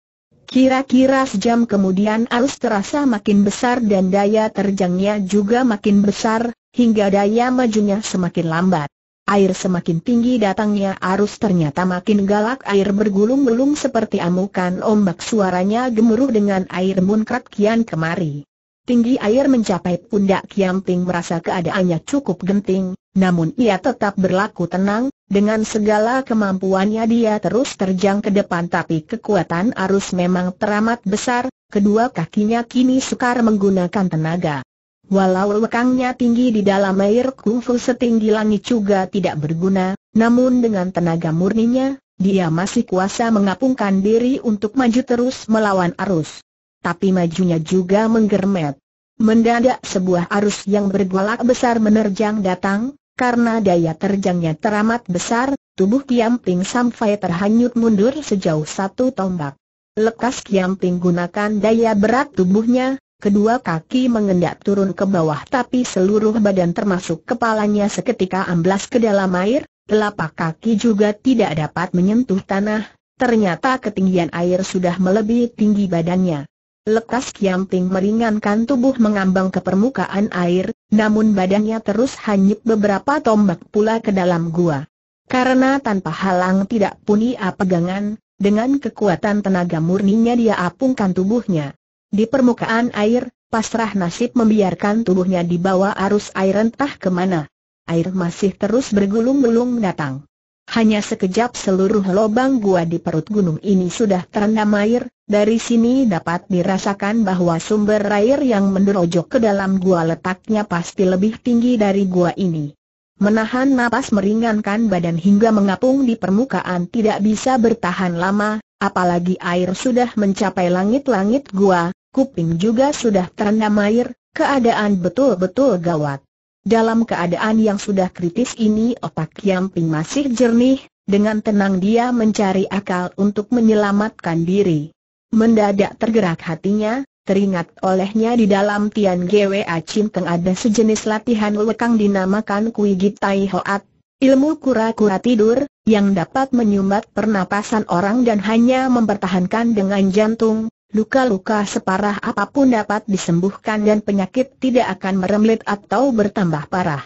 Kira-kira sejam kemudian arus terasa makin besar dan daya terjangnya juga makin besar, hingga daya majunya semakin lambat. Air semakin tinggi datangnya arus ternyata makin galak air bergulung-gulung seperti amukan ombak suaranya gemuruh dengan air munkrat kian kemari. Tinggi air mencapai pundak Kiamping merasa keadaannya cukup genting, namun ia tetap berlaku tenang, dengan segala kemampuannya dia terus terjang ke depan tapi kekuatan arus memang teramat besar, kedua kakinya kini sukar menggunakan tenaga. Walau lekangnya tinggi di dalam air kungfu setinggi langit juga tidak berguna, namun dengan tenaga murninya, dia masih kuasa mengapungkan diri untuk maju terus melawan arus tapi majunya juga menggermet. Mendadak sebuah arus yang bergolak besar menerjang datang, karena daya terjangnya teramat besar, tubuh Kiam Ping sampai terhanyut mundur sejauh satu tombak. Lekas Kiam Ping gunakan daya berat tubuhnya, kedua kaki mengendak turun ke bawah tapi seluruh badan termasuk kepalanya seketika amblas ke dalam air, telapak kaki juga tidak dapat menyentuh tanah, ternyata ketinggian air sudah melebihi tinggi badannya. Lekas Kiamping meringankan tubuh mengambang ke permukaan air, namun badannya terus hanyut beberapa tombak pula ke dalam gua. Karena tanpa halang tidak ia pegangan, dengan kekuatan tenaga murninya dia apungkan tubuhnya. Di permukaan air, pasrah nasib membiarkan tubuhnya dibawa arus air entah kemana. Air masih terus bergulung-gulung datang. Hanya sekejap seluruh lubang gua di perut gunung ini sudah terendam air, dari sini dapat dirasakan bahwa sumber air yang menderojok ke dalam gua letaknya pasti lebih tinggi dari gua ini. Menahan napas meringankan badan hingga mengapung di permukaan tidak bisa bertahan lama, apalagi air sudah mencapai langit-langit gua, kuping juga sudah terendam air, keadaan betul-betul gawat. Dalam keadaan yang sudah kritis ini otak Kiam Ping masih jernih, dengan tenang dia mencari akal untuk menyelamatkan diri. Mendadak tergerak hatinya, Teringat olehnya di dalam Tian Gwa teng ada sejenis latihan lekang dinamakan Kui Tai Hoat, ilmu kura-kura tidur, yang dapat menyumbat pernapasan orang dan hanya mempertahankan dengan jantung, Luka-luka separah apapun dapat disembuhkan dan penyakit tidak akan meremlet atau bertambah parah.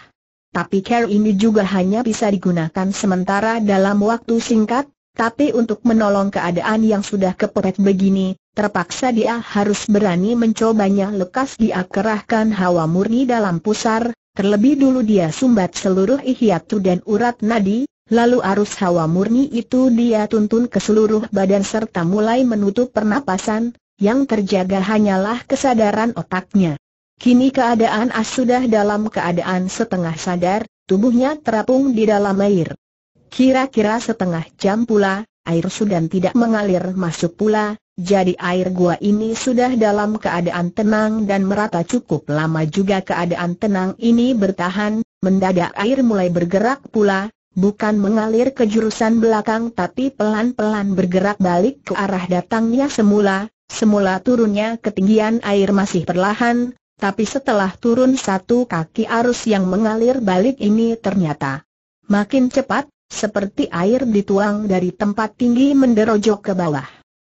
Tapi care ini juga hanya bisa digunakan sementara dalam waktu singkat, tapi untuk menolong keadaan yang sudah kepepet begini, terpaksa dia harus berani mencobanya lekas dia kerahkan hawa murni dalam pusar, terlebih dulu dia sumbat seluruh ihyatu dan urat nadi, Lalu arus hawa murni itu dia tuntun ke seluruh badan serta mulai menutup pernapasan, yang terjaga hanyalah kesadaran otaknya. Kini keadaan As sudah dalam keadaan setengah sadar, tubuhnya terapung di dalam air. Kira-kira setengah jam pula, air sudah tidak mengalir masuk pula, jadi air gua ini sudah dalam keadaan tenang dan merata cukup lama juga keadaan tenang ini bertahan, mendadak air mulai bergerak pula, bukan mengalir ke jurusan belakang tapi pelan-pelan bergerak balik ke arah datangnya semula, semula turunnya ketinggian air masih perlahan, tapi setelah turun satu kaki arus yang mengalir balik ini ternyata makin cepat, seperti air dituang dari tempat tinggi menderojok ke bawah.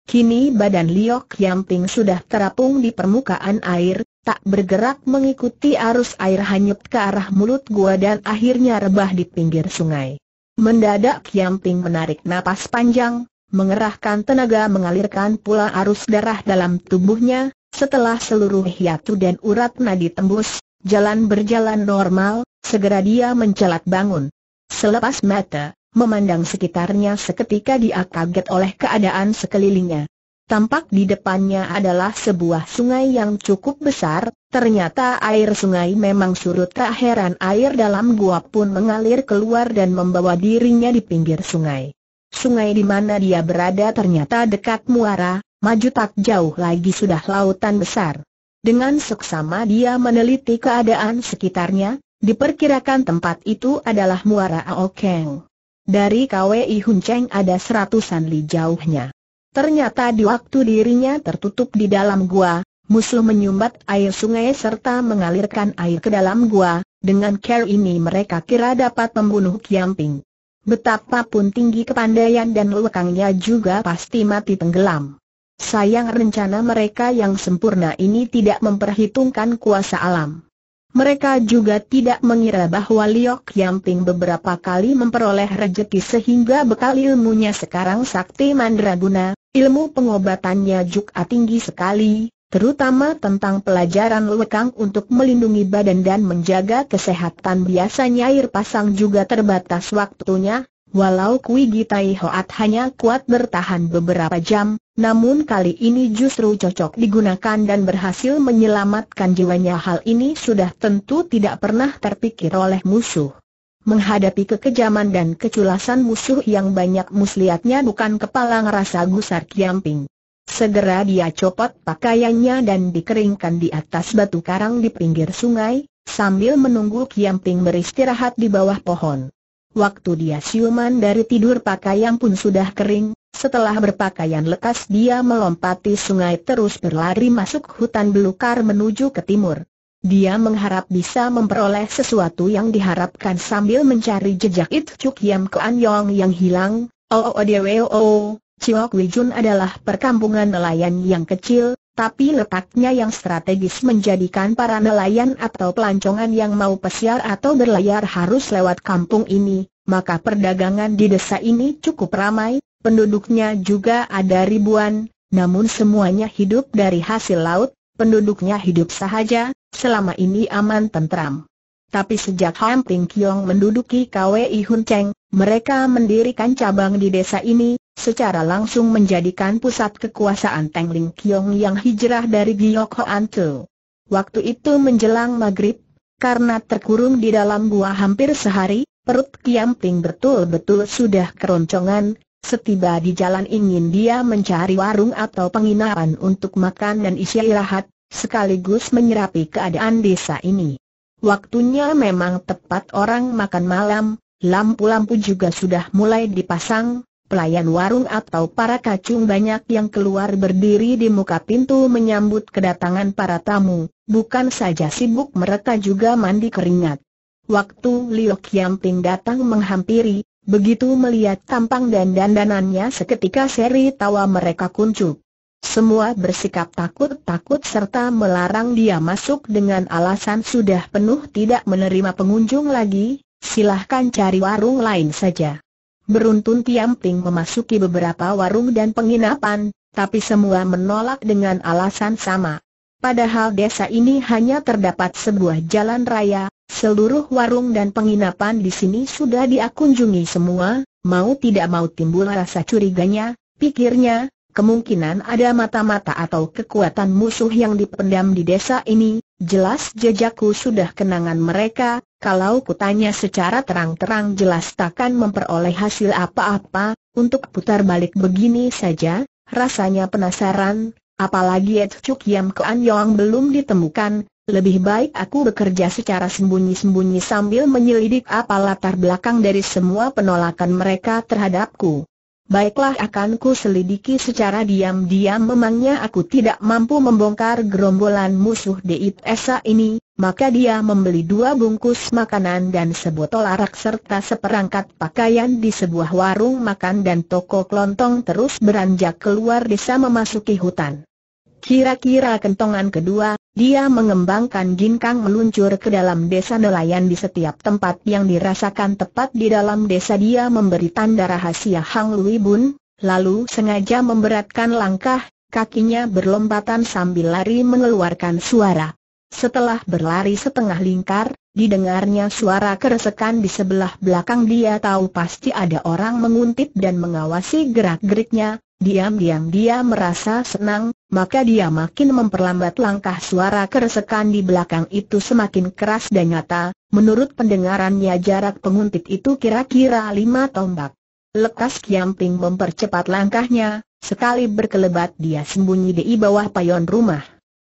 Kini badan Liok Yamping sudah terapung di permukaan air, tak bergerak mengikuti arus air hanyut ke arah mulut gua dan akhirnya rebah di pinggir sungai. Mendadak Kiamping menarik napas panjang, mengerahkan tenaga mengalirkan pula arus darah dalam tubuhnya, setelah seluruh hiatu dan urat nadi tembus, jalan berjalan normal, segera dia mencelat bangun. Selepas mata, memandang sekitarnya seketika dia kaget oleh keadaan sekelilingnya. Tampak di depannya adalah sebuah sungai yang cukup besar, ternyata air sungai memang surut tak heran air dalam gua pun mengalir keluar dan membawa dirinya di pinggir sungai. Sungai di mana dia berada ternyata dekat muara, maju tak jauh lagi sudah lautan besar. Dengan seksama dia meneliti keadaan sekitarnya, diperkirakan tempat itu adalah muara Aokeng. Dari KWI Hunceng ada seratusan li jauhnya. Ternyata di waktu dirinya tertutup di dalam gua, musuh menyumbat air sungai serta mengalirkan air ke dalam gua, dengan care ini mereka kira dapat membunuh Kiamping. Betapapun tinggi kepandaian dan lekangnya juga pasti mati tenggelam. Sayang rencana mereka yang sempurna ini tidak memperhitungkan kuasa alam. Mereka juga tidak mengira bahwa Liok Yamping beberapa kali memperoleh rejeki sehingga bekal ilmunya sekarang sakti mandraguna, Ilmu pengobatannya juga tinggi sekali, terutama tentang pelajaran lekang untuk melindungi badan dan menjaga kesehatan biasanya air pasang juga terbatas waktunya, walau Kui Gitai Hoat hanya kuat bertahan beberapa jam, namun kali ini justru cocok digunakan dan berhasil menyelamatkan jiwanya hal ini sudah tentu tidak pernah terpikir oleh musuh. Menghadapi kekejaman dan keculasan musuh yang banyak muslihatnya bukan kepala ngerasa gusar kiamping. Segera dia copot pakaiannya dan dikeringkan di atas batu karang di pinggir sungai, sambil menunggu kiamping beristirahat di bawah pohon. Waktu dia siuman dari tidur pakaian pun sudah kering, setelah berpakaian lekas dia melompati sungai terus berlari masuk hutan belukar menuju ke timur. Dia mengharap bisa memperoleh sesuatu yang diharapkan sambil mencari jejak It Chuk Yam Kuan Yong yang hilang. Oh oh dewe oh, oh. Chiok Wijun adalah perkampungan nelayan yang kecil, tapi letaknya yang strategis menjadikan para nelayan atau pelancongan yang mau pesiar atau berlayar harus lewat kampung ini, maka perdagangan di desa ini cukup ramai, penduduknya juga ada ribuan, namun semuanya hidup dari hasil laut, penduduknya hidup sahaja, selama ini aman tentram. Tapi sejak Han Ping Kiong menduduki KWI Hun Cheng, mereka mendirikan cabang di desa ini, secara langsung menjadikan pusat kekuasaan Teng Ling Kiong yang hijrah dari Giyok Hoan Tu. Waktu itu menjelang maghrib, karena terkurung di dalam gua hampir sehari, perut Kiam Ping betul-betul sudah keroncongan, Setiba di jalan ingin dia mencari warung atau penginapan untuk makan dan istirahat, sekaligus menyerapi keadaan desa ini. Waktunya memang tepat orang makan malam, lampu-lampu juga sudah mulai dipasang, pelayan warung atau para kacung banyak yang keluar berdiri di muka pintu menyambut kedatangan para tamu, bukan saja sibuk mereka juga mandi keringat. Waktu Liu Kiamping datang menghampiri, Begitu melihat tampang dan dandanannya seketika seri tawa mereka kuncup. Semua bersikap takut-takut serta melarang dia masuk dengan alasan sudah penuh tidak menerima pengunjung lagi, silahkan cari warung lain saja. Beruntun Tiam Ping memasuki beberapa warung dan penginapan, tapi semua menolak dengan alasan sama. Padahal desa ini hanya terdapat sebuah jalan raya, Seluruh warung dan penginapan di sini sudah diakunjungi semua, mau tidak mau timbul rasa curiganya, pikirnya, kemungkinan ada mata-mata atau kekuatan musuh yang dipendam di desa ini, jelas jejakku sudah kenangan mereka, kalau kutanya secara terang-terang jelas takkan memperoleh hasil apa-apa, untuk putar balik begini saja, rasanya penasaran, apalagi Ed Chuk Yam Kean Yong belum ditemukan, lebih baik aku bekerja secara sembunyi-sembunyi sambil menyelidik apa latar belakang dari semua penolakan mereka terhadapku. Baiklah akan ku selidiki secara diam-diam memangnya aku tidak mampu membongkar gerombolan musuh Deit Esa ini, maka dia membeli dua bungkus makanan dan sebotol arak serta seperangkat pakaian di sebuah warung makan dan toko kelontong terus beranjak keluar desa memasuki hutan. Kira-kira kentongan kedua, dia mengembangkan ginkang meluncur ke dalam desa nelayan di setiap tempat yang dirasakan tepat di dalam desa dia memberi tanda rahasia Hang Lui Bun, lalu sengaja memberatkan langkah, kakinya berlompatan sambil lari mengeluarkan suara. Setelah berlari setengah lingkar, didengarnya suara keresekan di sebelah belakang dia tahu pasti ada orang menguntit dan mengawasi gerak-geriknya, Diam-diam dia merasa senang, maka dia makin memperlambat langkah suara keresekan di belakang itu semakin keras dan nyata, menurut pendengarannya jarak penguntit itu kira-kira lima tombak. Lekas Kiamping mempercepat langkahnya, sekali berkelebat dia sembunyi di bawah payon rumah.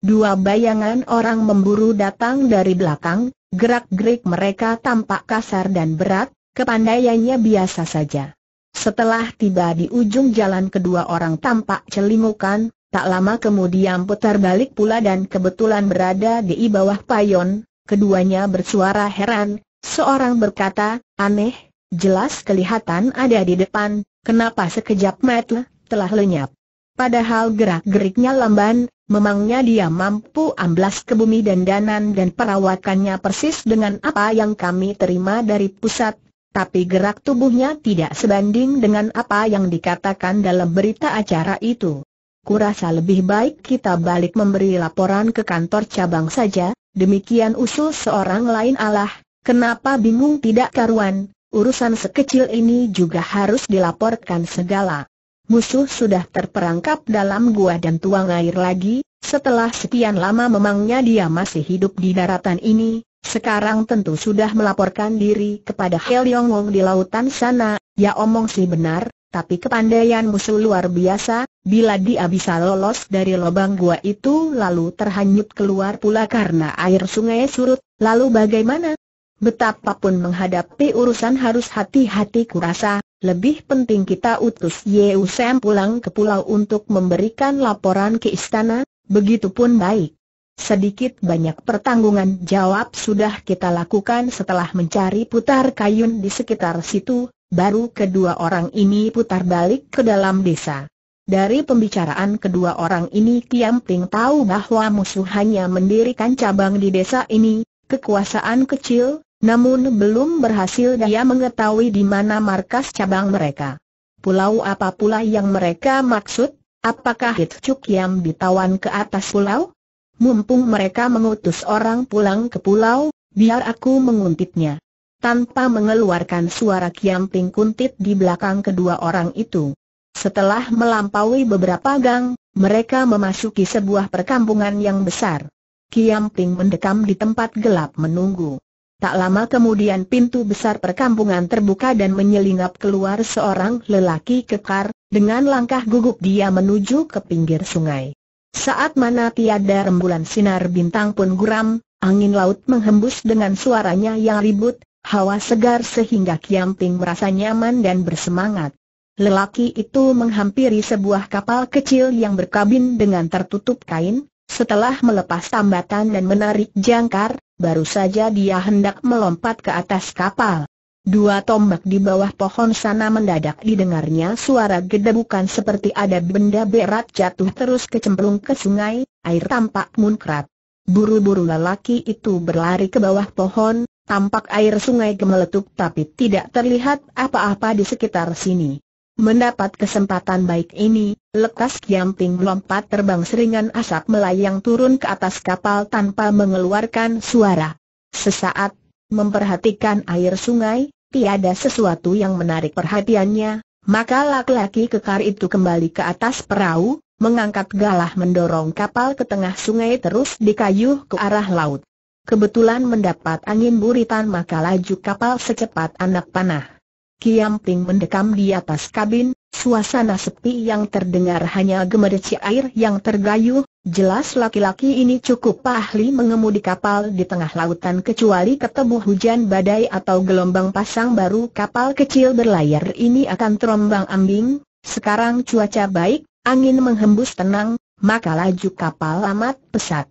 Dua bayangan orang memburu datang dari belakang, gerak-gerik mereka tampak kasar dan berat, kepandaiannya biasa saja. Setelah tiba di ujung jalan kedua orang tampak celimukan, tak lama kemudian putar balik pula dan kebetulan berada di bawah payon, keduanya bersuara heran, seorang berkata, aneh, jelas kelihatan ada di depan, kenapa sekejap mata telah lenyap. Padahal gerak-geriknya lamban, memangnya dia mampu amblas ke bumi dan danan dan perawakannya persis dengan apa yang kami terima dari pusat tapi gerak tubuhnya tidak sebanding dengan apa yang dikatakan dalam berita acara itu. Kurasa lebih baik kita balik memberi laporan ke kantor cabang saja, demikian usul seorang lain Allah, kenapa bingung tidak karuan, urusan sekecil ini juga harus dilaporkan segala. Musuh sudah terperangkap dalam gua dan tuang air lagi, setelah sekian lama memangnya dia masih hidup di daratan ini, sekarang tentu sudah melaporkan diri kepada Hel Yong Wong di lautan sana, ya omong sih benar, tapi kepandaian musuh luar biasa, bila dia bisa lolos dari lubang gua itu lalu terhanyut keluar pula karena air sungai surut, lalu bagaimana? Betapapun menghadapi urusan harus hati-hati kurasa, lebih penting kita utus Ye pulang ke pulau untuk memberikan laporan ke istana, begitupun baik. Sedikit banyak pertanggungan jawab sudah kita lakukan setelah mencari putar kayun di sekitar situ, baru kedua orang ini putar balik ke dalam desa. Dari pembicaraan kedua orang ini Kiam Ping tahu bahwa musuh hanya mendirikan cabang di desa ini, kekuasaan kecil, namun belum berhasil dia mengetahui di mana markas cabang mereka. Pulau apa pula yang mereka maksud? Apakah Hit Chuk Yam ditawan ke atas pulau? Mumpung mereka mengutus orang pulang ke pulau, biar aku menguntitnya. Tanpa mengeluarkan suara kiamping kuntit di belakang kedua orang itu. Setelah melampaui beberapa gang, mereka memasuki sebuah perkampungan yang besar. Kiamping mendekam di tempat gelap menunggu. Tak lama kemudian pintu besar perkampungan terbuka dan menyelinap keluar seorang lelaki kekar, dengan langkah gugup dia menuju ke pinggir sungai. Saat mana tiada rembulan sinar bintang pun guram, angin laut menghembus dengan suaranya yang ribut, hawa segar sehingga Kiamping merasa nyaman dan bersemangat. Lelaki itu menghampiri sebuah kapal kecil yang berkabin dengan tertutup kain, setelah melepas tambatan dan menarik jangkar, baru saja dia hendak melompat ke atas kapal. Dua tombak di bawah pohon sana mendadak didengarnya suara gedebukan seperti ada benda berat jatuh terus kecemplung ke sungai, air tampak munkrat. Buru-buru lelaki itu berlari ke bawah pohon, tampak air sungai gemeletuk tapi tidak terlihat apa-apa di sekitar sini. Mendapat kesempatan baik ini, lekas Kiamping melompat terbang seringan asap melayang turun ke atas kapal tanpa mengeluarkan suara. Sesaat Memperhatikan air sungai, tiada sesuatu yang menarik perhatiannya, maka laki-laki kekar itu kembali ke atas perahu, mengangkat galah mendorong kapal ke tengah sungai terus dikayuh ke arah laut. Kebetulan mendapat angin buritan maka laju kapal secepat anak panah. Kiam mendekam di atas kabin, suasana sepi yang terdengar hanya gemerci air yang tergayuh, Jelas laki-laki ini cukup ahli mengemudi kapal di tengah lautan kecuali ketemu hujan badai atau gelombang pasang baru kapal kecil berlayar ini akan terombang ambing, sekarang cuaca baik, angin menghembus tenang, maka laju kapal amat pesat.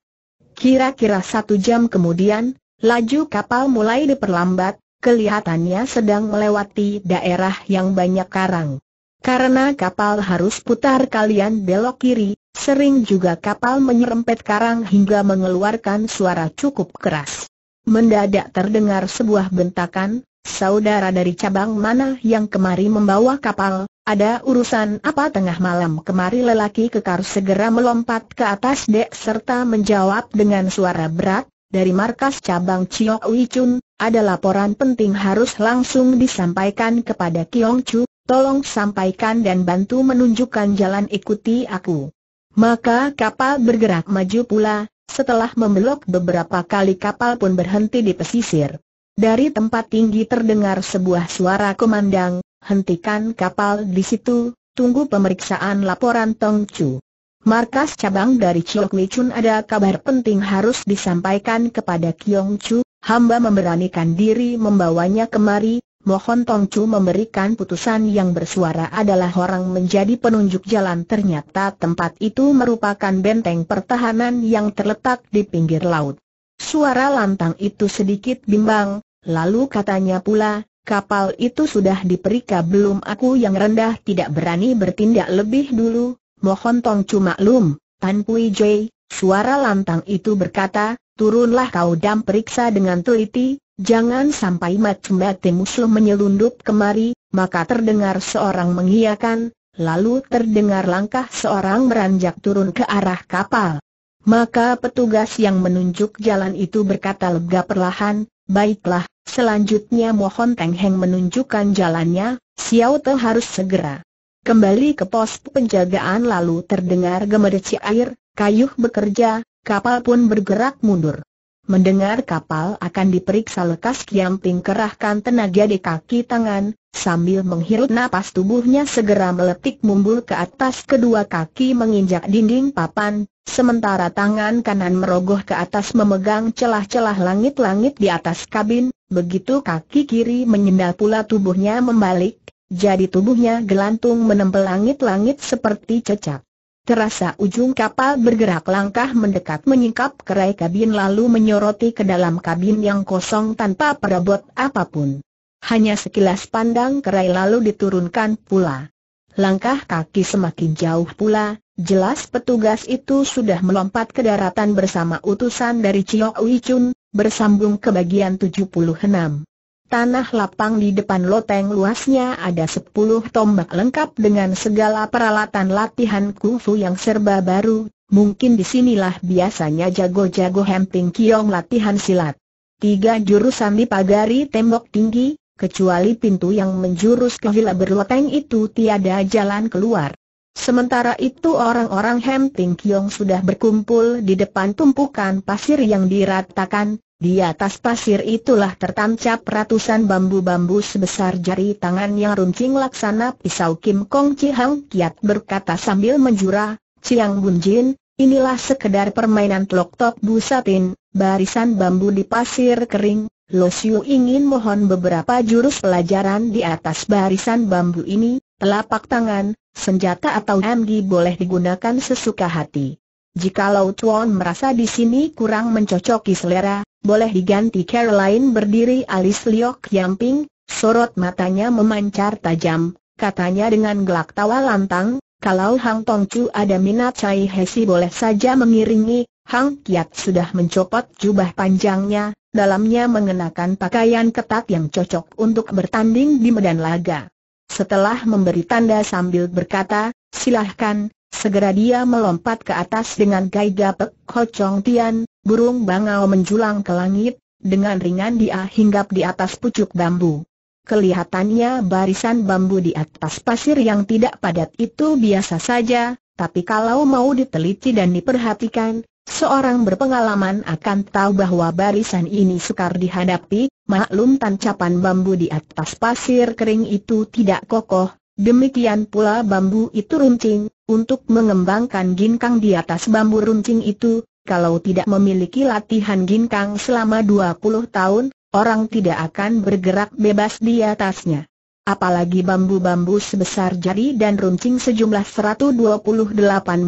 Kira-kira satu jam kemudian, laju kapal mulai diperlambat, kelihatannya sedang melewati daerah yang banyak karang. Karena kapal harus putar kalian belok kiri, Sering juga kapal menyerempet karang hingga mengeluarkan suara cukup keras. Mendadak terdengar sebuah bentakan, saudara dari cabang mana yang kemari membawa kapal, ada urusan apa tengah malam kemari lelaki kekar segera melompat ke atas dek serta menjawab dengan suara berat, dari markas cabang Chiok Wichun, ada laporan penting harus langsung disampaikan kepada Kiong Chu, tolong sampaikan dan bantu menunjukkan jalan ikuti aku. Maka kapal bergerak maju pula, setelah membelok beberapa kali kapal pun berhenti di pesisir. Dari tempat tinggi terdengar sebuah suara komandang, hentikan kapal di situ, tunggu pemeriksaan laporan Tong Chu. Markas cabang dari Chiok Wei Chun ada kabar penting harus disampaikan kepada Kiong Chu, hamba memberanikan diri membawanya kemari, Mohon Tongcu memberikan putusan yang bersuara adalah orang menjadi penunjuk jalan ternyata tempat itu merupakan benteng pertahanan yang terletak di pinggir laut. Suara lantang itu sedikit bimbang, lalu katanya pula, kapal itu sudah diperika belum aku yang rendah tidak berani bertindak lebih dulu, mohon Tongcu maklum, Tan Pui Jai, suara lantang itu berkata, turunlah kau dan periksa dengan teliti, Jangan sampai mati-mati musuh menyelundup kemari, maka terdengar seorang mengiakan, lalu terdengar langkah seorang beranjak turun ke arah kapal. Maka petugas yang menunjuk jalan itu berkata lega perlahan, baiklah, selanjutnya mohon Teng Heng menunjukkan jalannya, Xiao Te harus segera. Kembali ke pos penjagaan lalu terdengar gemerci air, kayuh bekerja, kapal pun bergerak mundur. Mendengar kapal akan diperiksa lekas Kiam Ting kerahkan tenaga di kaki tangan, sambil menghirup napas tubuhnya segera meletik mumbul ke atas kedua kaki menginjak dinding papan, sementara tangan kanan merogoh ke atas memegang celah-celah langit-langit di atas kabin, begitu kaki kiri menyendal pula tubuhnya membalik, jadi tubuhnya gelantung menempel langit-langit seperti cecak. Terasa ujung kapal bergerak langkah mendekat menyingkap kerai kabin lalu menyoroti ke dalam kabin yang kosong tanpa perabot apapun. Hanya sekilas pandang kerai lalu diturunkan pula. Langkah kaki semakin jauh pula, jelas petugas itu sudah melompat ke daratan bersama utusan dari Chiyok Wichun, bersambung ke bagian 76. Tanah lapang di depan loteng luasnya ada sepuluh tombak lengkap dengan segala peralatan latihan kungfu yang serba baru, mungkin disinilah biasanya jago-jago Hemping Kiong latihan silat. Tiga jurusan dipagari tembok tinggi, kecuali pintu yang menjurus ke villa berloteng itu tiada jalan keluar. Sementara itu orang-orang Hemping Kiong sudah berkumpul di depan tumpukan pasir yang diratakan, di atas pasir itulah tertancap ratusan bambu-bambu sebesar jari tangan yang runcing laksana pisau Kim Kong Hang Kiat berkata sambil menjura, Chiang Bun Jin, inilah sekedar permainan tok busatin, barisan bambu di pasir kering, Lo Siu ingin mohon beberapa jurus pelajaran di atas barisan bambu ini, telapak tangan, senjata atau MG boleh digunakan sesuka hati. Jikalau Tuan merasa di sini kurang mencocoki selera, boleh diganti Caroline berdiri alis liok yamping, sorot matanya memancar tajam, katanya dengan gelak tawa lantang, kalau Hang Tong Chu ada minat Cai Hesi boleh saja mengiringi, Hang Kiat sudah mencopot jubah panjangnya, dalamnya mengenakan pakaian ketat yang cocok untuk bertanding di medan laga. Setelah memberi tanda sambil berkata, silahkan, segera dia melompat ke atas dengan gaya pek, kocong Tian, Burung bangau menjulang ke langit, dengan ringan dia hinggap di atas pucuk bambu. Kelihatannya barisan bambu di atas pasir yang tidak padat itu biasa saja, tapi kalau mau diteliti dan diperhatikan, seorang berpengalaman akan tahu bahwa barisan ini sukar dihadapi, maklum tancapan bambu di atas pasir kering itu tidak kokoh, demikian pula bambu itu runcing, untuk mengembangkan ginkang di atas bambu runcing itu, kalau tidak memiliki latihan ginkang selama 20 tahun, orang tidak akan bergerak bebas di atasnya. Apalagi bambu-bambu sebesar jari dan runcing sejumlah 128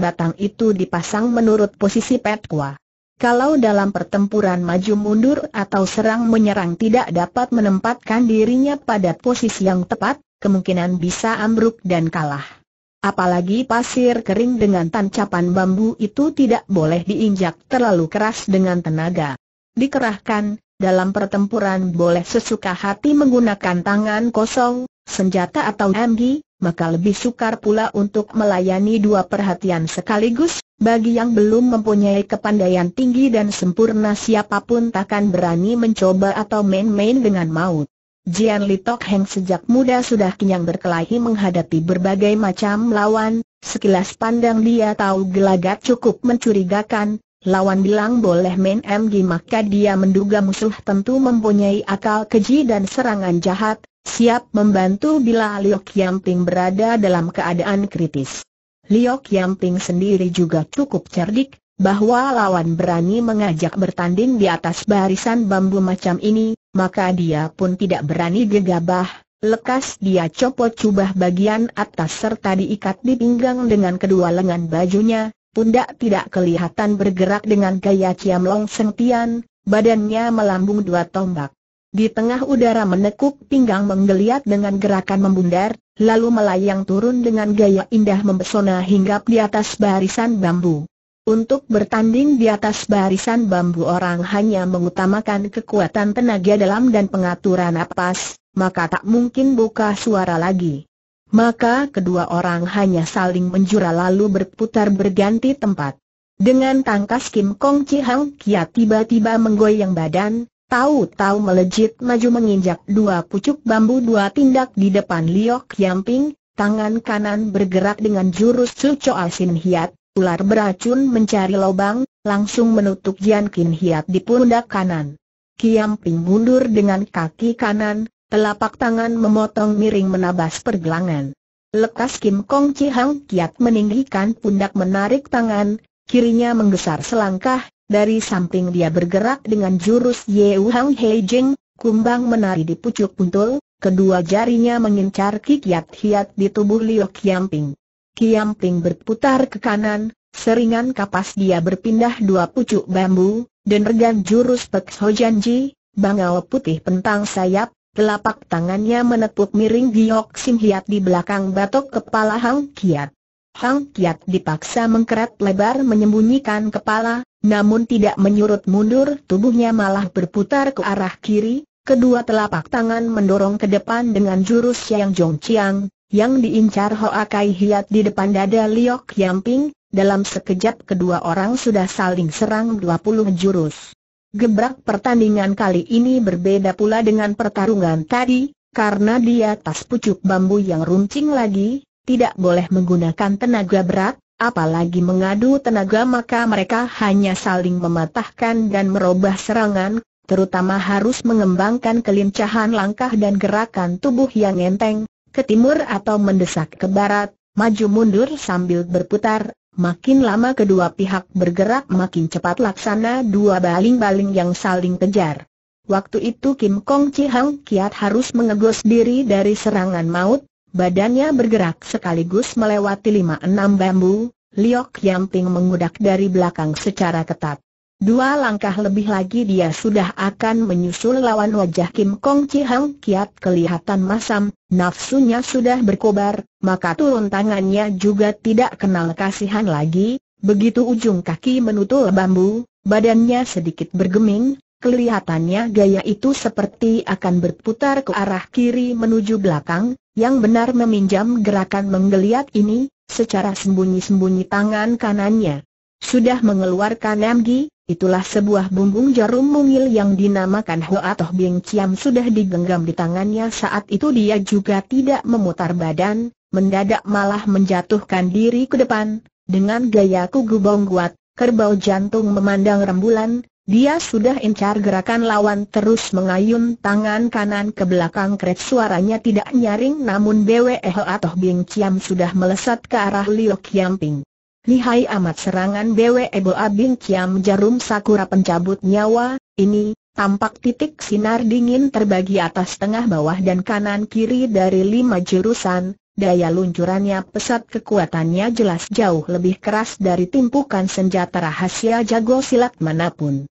batang itu dipasang menurut posisi petkua. Kalau dalam pertempuran maju mundur atau serang menyerang tidak dapat menempatkan dirinya pada posisi yang tepat, kemungkinan bisa ambruk dan kalah. Apalagi pasir kering dengan tancapan bambu itu tidak boleh diinjak terlalu keras dengan tenaga. Dikerahkan, dalam pertempuran boleh sesuka hati menggunakan tangan kosong, senjata atau MG, maka lebih sukar pula untuk melayani dua perhatian sekaligus, bagi yang belum mempunyai kepandaian tinggi dan sempurna siapapun takkan berani mencoba atau main-main dengan maut. Jian Li Tok Heng sejak muda sudah kenyang berkelahi menghadapi berbagai macam lawan, sekilas pandang dia tahu gelagat cukup mencurigakan, lawan bilang boleh main MG maka dia menduga musuh tentu mempunyai akal keji dan serangan jahat, siap membantu bila Liu Qiangping berada dalam keadaan kritis. Liu Qiangping sendiri juga cukup cerdik, bahwa lawan berani mengajak bertanding di atas barisan bambu macam ini, maka dia pun tidak berani gegabah, lekas dia copot cubah bagian atas serta diikat di pinggang dengan kedua lengan bajunya, pundak tidak kelihatan bergerak dengan gaya ciamlong Long badannya melambung dua tombak. Di tengah udara menekuk pinggang menggeliat dengan gerakan membundar, lalu melayang turun dengan gaya indah mempesona hinggap di atas barisan bambu. Untuk bertanding di atas barisan bambu orang hanya mengutamakan kekuatan tenaga dalam dan pengaturan napas, maka tak mungkin buka suara lagi. Maka kedua orang hanya saling menjura lalu berputar berganti tempat. Dengan tangkas Kim Kong Chi Hang Kia tiba-tiba menggoyang badan, tahu-tahu melejit maju menginjak dua pucuk bambu dua tindak di depan Liok Yamping, tangan kanan bergerak dengan jurus Su asin Sin Hiat, Ular beracun mencari lubang, langsung menutup Jian kin Hiat di pundak kanan. Kiam Ping mundur dengan kaki kanan, telapak tangan memotong miring menabas pergelangan. Lekas Kim Kong Chi Hang Kiat meninggikan pundak menarik tangan, kirinya menggesar selangkah, dari samping dia bergerak dengan jurus Yeu Hang Hei Jing, kumbang menari di pucuk puntul, kedua jarinya mengincar kiat hiat di tubuh Liu Ping. Kiam Ping berputar ke kanan, seringan kapas dia berpindah dua pucuk bambu, dan regan jurus Pek Ji, bangau putih pentang sayap, telapak tangannya menepuk miring Giok Sim Hiat di belakang batok kepala Hang Kiat. Hang Kiat dipaksa mengkeret lebar menyembunyikan kepala, namun tidak menyurut mundur tubuhnya malah berputar ke arah kiri, kedua telapak tangan mendorong ke depan dengan jurus yang Jong Chiang, yang diincar Hoa Kai Hiat di depan dada Liok Yamping, dalam sekejap kedua orang sudah saling serang 20 jurus. Gebrak pertandingan kali ini berbeda pula dengan pertarungan tadi, karena di atas pucuk bambu yang runcing lagi, tidak boleh menggunakan tenaga berat, apalagi mengadu tenaga maka mereka hanya saling mematahkan dan merubah serangan, terutama harus mengembangkan kelincahan langkah dan gerakan tubuh yang enteng, ke timur atau mendesak ke barat, maju mundur sambil berputar, makin lama kedua pihak bergerak makin cepat laksana dua baling-baling yang saling kejar. Waktu itu Kim Kong Chi Hang Kiat harus mengegos diri dari serangan maut, badannya bergerak sekaligus melewati lima enam bambu, Liok Yang Yamping mengudak dari belakang secara ketat. Dua langkah lebih lagi dia sudah akan menyusul lawan wajah Kim Kong Chi Hang kiat kelihatan masam, nafsunya sudah berkobar, maka turun tangannya juga tidak kenal kasihan lagi, begitu ujung kaki menutul bambu, badannya sedikit bergeming, kelihatannya gaya itu seperti akan berputar ke arah kiri menuju belakang, yang benar meminjam gerakan menggeliat ini, secara sembunyi-sembunyi tangan kanannya. Sudah mengeluarkan emgi, Itulah sebuah bumbung jarum mungil yang dinamakan Hoa atau Bing Chiam sudah digenggam di tangannya saat itu dia juga tidak memutar badan, mendadak malah menjatuhkan diri ke depan, dengan gaya kugu kuat, kerbau jantung memandang rembulan, dia sudah incar gerakan lawan terus mengayun tangan kanan ke belakang kret suaranya tidak nyaring namun BWE Ho atau Bing Chiam sudah melesat ke arah Liu Kiamping. Lihai amat serangan Bwe Ebo Abing Kiam Jarum Sakura pencabut nyawa, ini, tampak titik sinar dingin terbagi atas tengah bawah dan kanan kiri dari lima jurusan, daya luncurannya pesat kekuatannya jelas jauh lebih keras dari timpukan senjata rahasia jago silat manapun.